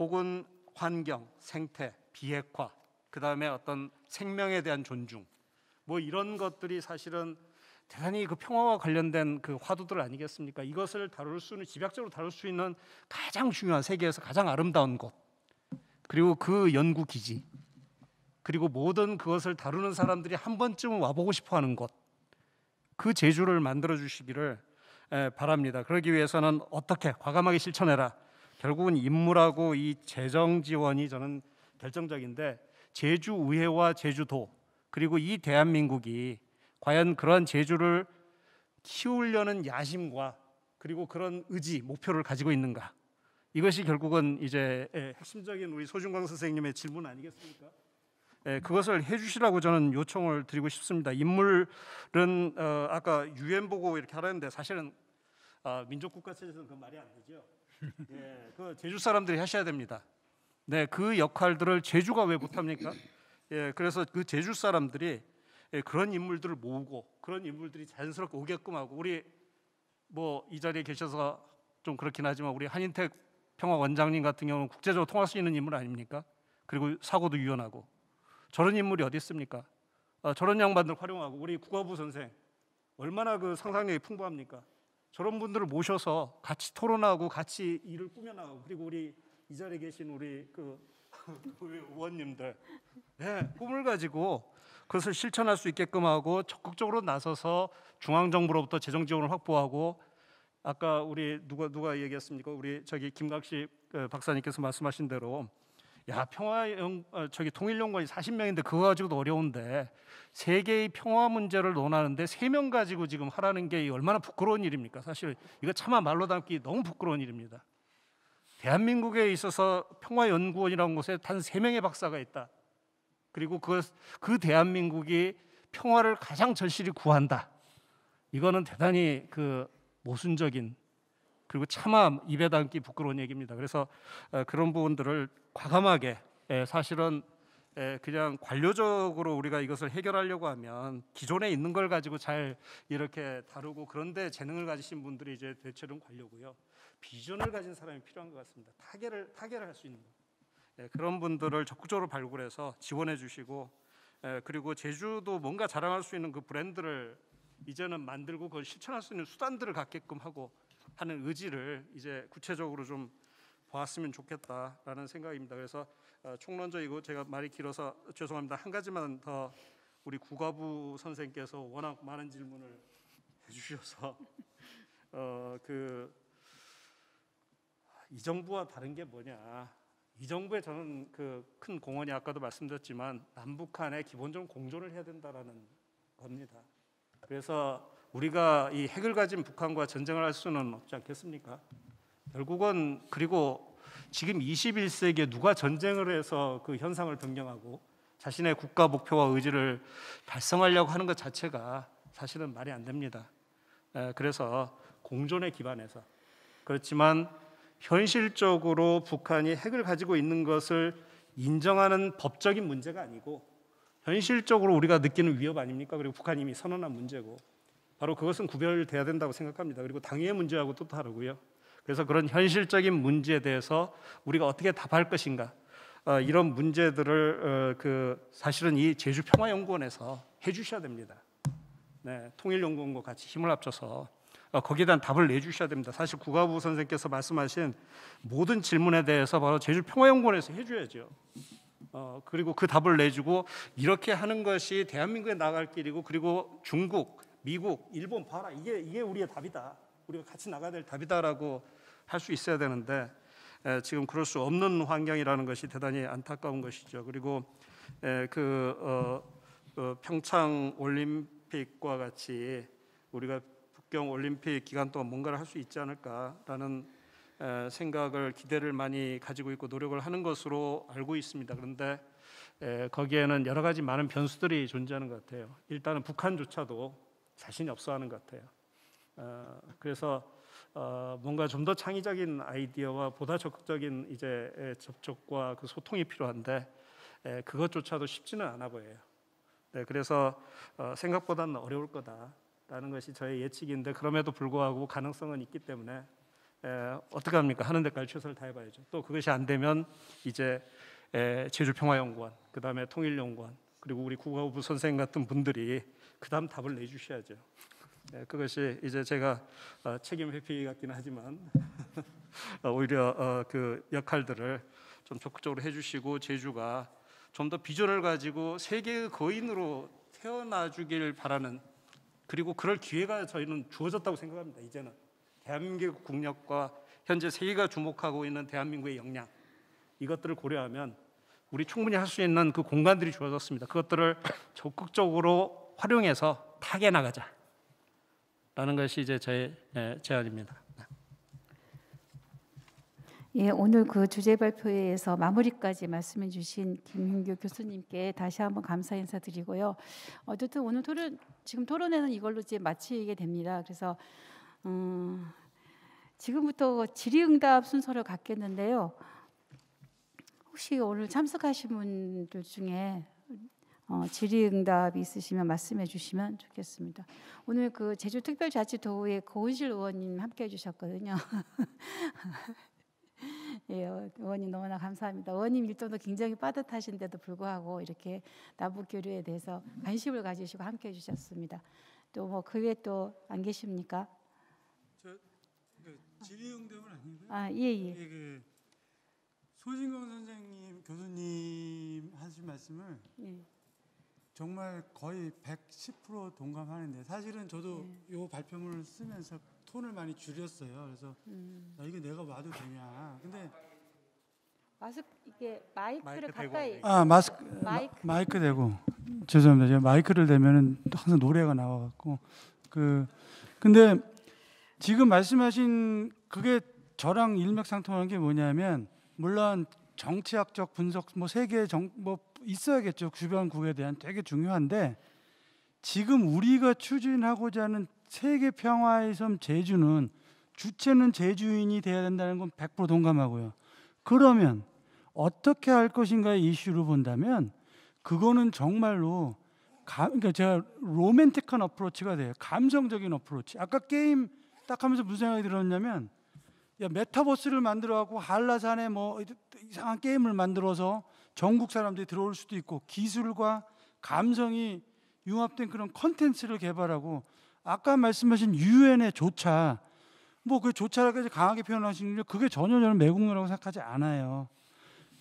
혹은 환경, 생태, 비핵화, 그다음에 어떤 생명에 대한 존중 뭐 이런 것들이 사실은 대단히 그 평화와 관련된 그 화두들 아니겠습니까? 이것을 다룰 수는 집약적으로 다룰 수 있는 가장 중요한 세계에서 가장 아름다운 곳 그리고 그 연구 기지 그리고 모든 그것을 다루는 사람들이 한 번쯤은 와보고 싶어하는 곳 그 제주를 만들어 주시기를 바랍니다. 그러기 위해서는 어떻게 과감하게 실천해라. 결국은 인물하고 이 재정 지원이 저는 결정적인데 제주 의회와 제주도 그리고 이 대한민국이 과연 그런 제주를 키우려는 야심과 그리고 그런 의지, 목표를 가지고 있는가? 이것이 결국은 이제 예, 핵심적인 우리 소중광 선생님의 질문 아니겠습니까? 예, 그것을 해주시라고 저는 요청을 드리고 싶습니다. 인물은 어, 아까 유엔 보고 이렇게 하라는데 사실은 어, 민족 국가 체제에서는 그 말이 안 되죠. 예, 그 제주 사람들이 하셔야 됩니다. 네, 그 역할들을 제주가 왜 못합니까? 예, 그래서 그 제주 사람들이 예, 그런 인물들을 모으고 그런 인물들이 자연스럽게 오게끔 하고 우리 뭐 이 자리에 계셔서 좀 그렇긴 하지만 우리 한인택 평화 원장님 같은 경우는 국제적으로 통할 수 있는 인물 아닙니까? 그리고 사고도 유연하고 저런 인물이 어디 있습니까? 아, 저런 양반들 활용하고 우리 국어부 선생 얼마나 그 상상력이 풍부합니까? 저런 분들을 모셔서 같이 토론하고 같이 일을 꾸며나가고 그리고 우리 이 자리에 계신 우리 그 우리 의원님들 네, 꿈을 가지고 그것을 실천할 수 있게끔 하고 적극적으로 나서서 중앙 정부로부터 재정 지원을 확보하고 아까 우리 누가 누가 얘기했습니까? 우리 저기 김각식 그 박사님께서 말씀하신 대로 야 평화 연 어, 저기 통일 연구원이 40명인데 그거 가지고도 어려운데 세계의 평화 문제를 논하는데 세 명 가지고 지금 하라는 게 얼마나 부끄러운 일입니까? 사실 이거 차마 말로 담기 너무 부끄러운 일입니다. 대한민국에 있어서 평화연구원이라는 곳에 단 3명의 박사가 있다. 그리고 그, 그 대한민국이 평화를 가장 절실히 구한다. 이거는 대단히 그 모순적인 그리고 차마 입에 담기 부끄러운 얘기입니다. 그래서 그런 부분들을 과감하게 사실은 그냥 관료적으로 우리가 이것을 해결하려고 하면 기존에 있는 걸 가지고 잘 이렇게 다루고 그런데 재능을 가지신 분들이 이제 대체로 관료고요. 비전을 가진 사람이 필요한 것 같습니다. 타결을 타결을 할수 있는 예, 그런 분들을 적극적으로 발굴해서 지원해 주시고 예, 그리고 제주도 뭔가 자랑할 수 있는 그 브랜드를 이제는 만들고 그걸 실천할 수 있는 수단들을 갖게끔 하고 하는 의지를 이제 구체적으로 좀 보았으면 좋겠다라는 생각입니다. 그래서 어, 총론적이고 제가 말이 길어서 죄송합니다. 한 가지만 더 우리 국가부 선생께서 워낙 많은 질문을 해주셔서 어그 이 정부와 다른 게 뭐냐? 이 정부의 저는 그 큰 공헌이 아까도 말씀드렸지만 남북한의 기본적인 공존을 해야 된다라는 겁니다. 그래서 우리가 이 핵을 가진 북한과 전쟁을 할 수는 없지 않겠습니까? 결국은 그리고 지금 21세기에 누가 전쟁을 해서 그 현상을 변경하고 자신의 국가 목표와 의지를 달성하려고 하는 것 자체가 사실은 말이 안 됩니다. 그래서 공존에 기반해서 그렇지만 현실적으로 북한이 핵을 가지고 있는 것을 인정하는 법적인 문제가 아니고 현실적으로 우리가 느끼는 위협 아닙니까? 그리고 북한이 이미 선언한 문제고 바로 그것은 구별돼야 된다고 생각합니다. 그리고 당의 문제하고 또 다르고요. 그래서 그런 현실적인 문제에 대해서 우리가 어떻게 답할 것인가 어, 이런 문제들을 어, 그 사실은 이 제주 평화연구원에서 해주셔야 됩니다. 네, 통일연구원과 같이 힘을 합쳐서 어, 거기에 대한 답을 내주셔야 됩니다. 사실 국가부 선생께서 말씀하신 모든 질문에 대해서 바로 제주 평화연구원에서 해줘야죠. 어, 그리고 그 답을 내주고 이렇게 하는 것이 대한민국에 나갈 길이고 그리고 중국, 미국, 일본 봐라 이게 이게 우리의 답이다. 우리가 같이 나가야 될 답이다라고 할 수 있어야 되는데 에, 지금 그럴 수 없는 환경이라는 것이 대단히 안타까운 것이죠. 그리고 에, 그 어, 어, 평창 올림픽과 같이 우리가 북경 올림픽 기간 동안 뭔가를 할 수 있지 않을까라는 생각을 기대를 많이 가지고 있고 노력을 하는 것으로 알고 있습니다. 그런데 거기에는 여러 가지 많은 변수들이 존재하는 것 같아요. 일단은 북한조차도 자신이 없어하는 것 같아요. 어, 그래서 어, 뭔가 좀 더 창의적인 아이디어와 보다 적극적인 이제 접촉과 그 소통이 필요한데 그것조차도 쉽지는 않아 보여요. 네, 그래서 어, 생각보다는 어려울 거다. 라는 것이 저의 예측인데 그럼에도 불구하고 가능성은 있기 때문에 에, 어떻게 합니까? 하는 데까지 최선을 다해 봐야죠. 또 그것이 안 되면 이제 에, 제주평화연구원, 그다음에 통일연구원, 그리고 우리 국어부 선생님 같은 분들이 그다음 답을 내 주셔야죠. 그것이 이제 제가 어, 책임 회피 같긴 하지만 어, 오히려 어, 그 역할들을 좀 적극적으로 해주시고 제주가 좀 더 비전을 가지고 세계의 거인으로 태어나주길 바라는 그리고 그럴 기회가 저희는 주어졌다고 생각합니다. 이제는 대한민국 국력과 현재 세계가 주목하고 있는 대한민국의 역량 이것들을 고려하면 우리 충분히 할 수 있는 그 공간들이 주어졌습니다. 그것들을 적극적으로 활용해서 타개 나가자. 라는 것이 이제 제 예, 제안입니다. 네. 예, 오늘 그 주제 발표회에서 마무리까지 말씀해 주신 김흥교 교수님께 다시 한번 감사 인사드리고요. 어쨌든 오늘 토론 지금 토론회는 이걸로 이제 마치게 됩니다. 그래서 음, 지금부터 질의응답 순서를 갖겠는데요. 혹시 오늘 참석하신 분들 중에 어, 질의응답이 있으시면 말씀해 주시면 좋겠습니다. 오늘 그 제주특별자치도의 고은실 의원님 함께해 주셨거든요. 예, 어, 의원님 너무나 감사합니다. 원님 일정도 굉장히 빠듯하신데도 불구하고 이렇게 남북 교류에 대해서 관심을 가지시고 함께 해주셨습니다. 또 뭐 그 외에 또 안 계십니까? 저 그, 질의응답은 아니고요. 아 예예. 예. 예. 그, 소진강 선생님 교수님 하신 말씀을 예. 정말 거의 110% 동감하는데 사실은 저도 이 예. 발표문을 쓰면서 톤을 많이 줄였어요. 그래서 음. 나 이게 내가 와도 되냐. 근데 마스크 이게 마이크를 가까이 아 마스크 마이크, 마, 마이크 대고 죄송합니다. 제가 마이크를 대면은 항상 노래가 나와갖고 그 근데 지금 말씀하신 그게 저랑 일맥상통하는 게 뭐냐면 물론 정치학적 분석 뭐 세계 정뭐 있어야겠죠 주변국에 대한 되게 중요한데 지금 우리가 추진하고자 하는 세계 평화의 섬 제주는 주체는 제주인이 돼야 된다는 건 100% 동감하고요. 그러면 어떻게 할 것인가의 이슈로 본다면 그거는 정말로 가, 그러니까 제가 로맨틱한 어프로치가 돼요. 감성적인 어프로치. 아까 게임 딱 하면서 무슨 생각이 들었냐면 야 메타버스를 만들어갖고 한라산에 뭐 이상한 게임을 만들어서 전국 사람들이 들어올 수도 있고 기술과 감성이 융합된 그런 컨텐츠를 개발하고 아까 말씀하신 유엔의 조차 뭐 그 조차라까지 강하게 표현하시는데 그게 전혀 저는 매국노라고 생각하지 않아요.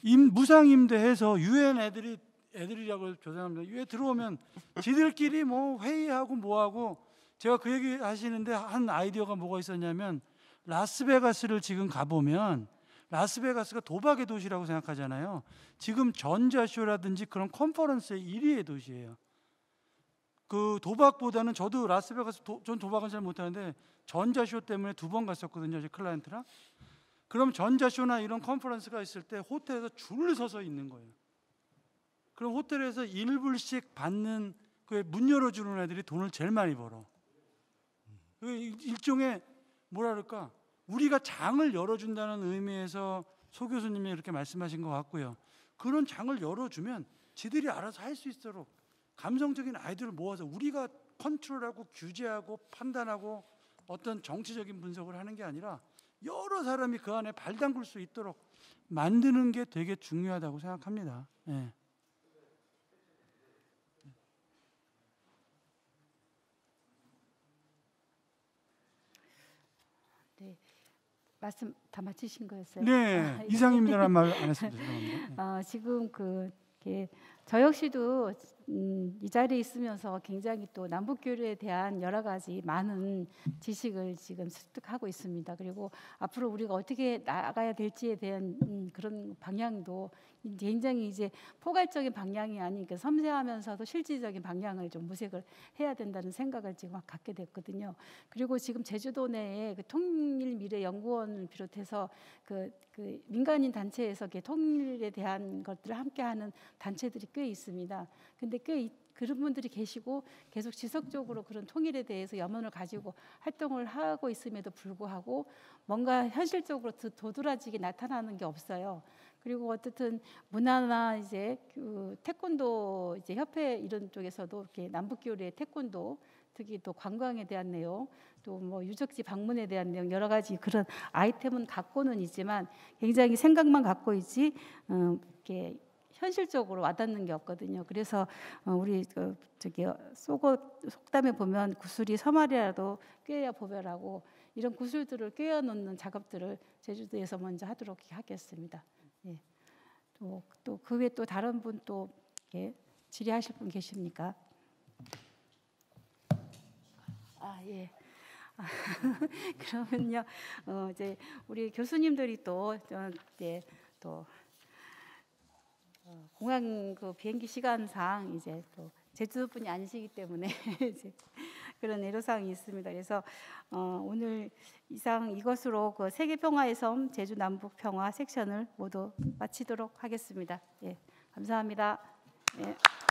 임, 무상 임대해서 유엔 애들이 애들이라고 조사합니다. 유엔 들어오면 지들끼리 뭐 회의하고 뭐하고 제가 그 얘기 하시는데 한 아이디어가 뭐가 있었냐면 라스베가스를 지금 가보면 라스베가스가 도박의 도시라고 생각하잖아요. 지금 전자쇼라든지 그런 컨퍼런스의 1위의 도시예요. 그 도박보다는 저도 라스베가스 도, 전 도박은 잘 못하는데 전자쇼 때문에 두 번 갔었거든요 제 클라이언트랑 그럼 전자쇼나 이런 컨퍼런스가 있을 때 호텔에서 줄을 서서 있는 거예요 그럼 호텔에서 일불씩 받는 그 문 열어주는 애들이 돈을 제일 많이 벌어 그 일종의 뭐라 그럴까 우리가 장을 열어준다는 의미에서 소 교수님이 이렇게 말씀하신 것 같고요 그런 장을 열어주면 지들이 알아서 할 수 있도록 감성적인 아이들을 모아서 우리가 컨트롤하고 규제하고 판단하고 어떤 정치적인 분석을 하는 게 아니라 여러 사람이 그 안에 발 담글 수 있도록 만드는 게 되게 중요하다고 생각합니다. 예. 네. 말씀 다 마치신 거였어요. 네, 아, 예. 이상입니다라는 말안 했습니다. 어, 지금 그, 저 역시도 음, 이 자리에 있으면서 굉장히 또 남북 교류에 대한 여러 가지 많은 지식을 지금 습득하고 있습니다. 그리고 앞으로 우리가 어떻게 나아가야 될지에 대한 음, 그런 방향도 굉장히 이제 포괄적인 방향이 아닌 그 섬세하면서도 실질적인 방향을 좀모색을 해야 된다는 생각을 지금 갖게 됐거든요. 그리고 지금 제주도 내에 그 통일 미래 연구원을 비롯해서 그, 그 민간인 단체에서 그 통일에 대한 것들을 함께하는 단체들이 꽤 있습니다. 근데 꽤 있, 그런 분들이 계시고 계속 지속적으로 그런 통일에 대해서 염원을 가지고 활동을 하고 있음에도 불구하고 뭔가 현실적으로 도드라지게 나타나는 게 없어요. 그리고 어쨌든 문화나 이제 그 태권도 이제 협회 이런 쪽에서도 이렇게 남북 교류의 태권도 특히 또 관광에 대한 내용, 또 뭐 유적지 방문에 대한 내용 여러 가지 그런 아이템은 갖고는 있지만 굉장히 생각만 갖고 있지 음, 이렇게 현실적으로 와닿는 게 없거든요. 그래서 어, 우리 그 저기 속옷 속담에 보면 구슬이 서말이라도 꿰야 어 보배라고 이런 구슬들을 꿰어 놓는 작업들을 제주도에서 먼저 하도록 하겠습니다. 예. 또또 그 외에 또 다른 분또 예. 질의하실 분 계십니까? 아 예. 아, 그러면요, 어, 이제 우리 교수님들이 또또 예, 어, 공항 그 비행기 시간상 이제 또 제주도뿐이 아니시기 때문에 이제 그런 애로사항이 있습니다. 그래서 어, 오늘 이상 이것으로 그 세계 평화의 섬 제주 남북 평화 섹션을 모두 마치도록 하겠습니다. 예, 감사합니다. 예.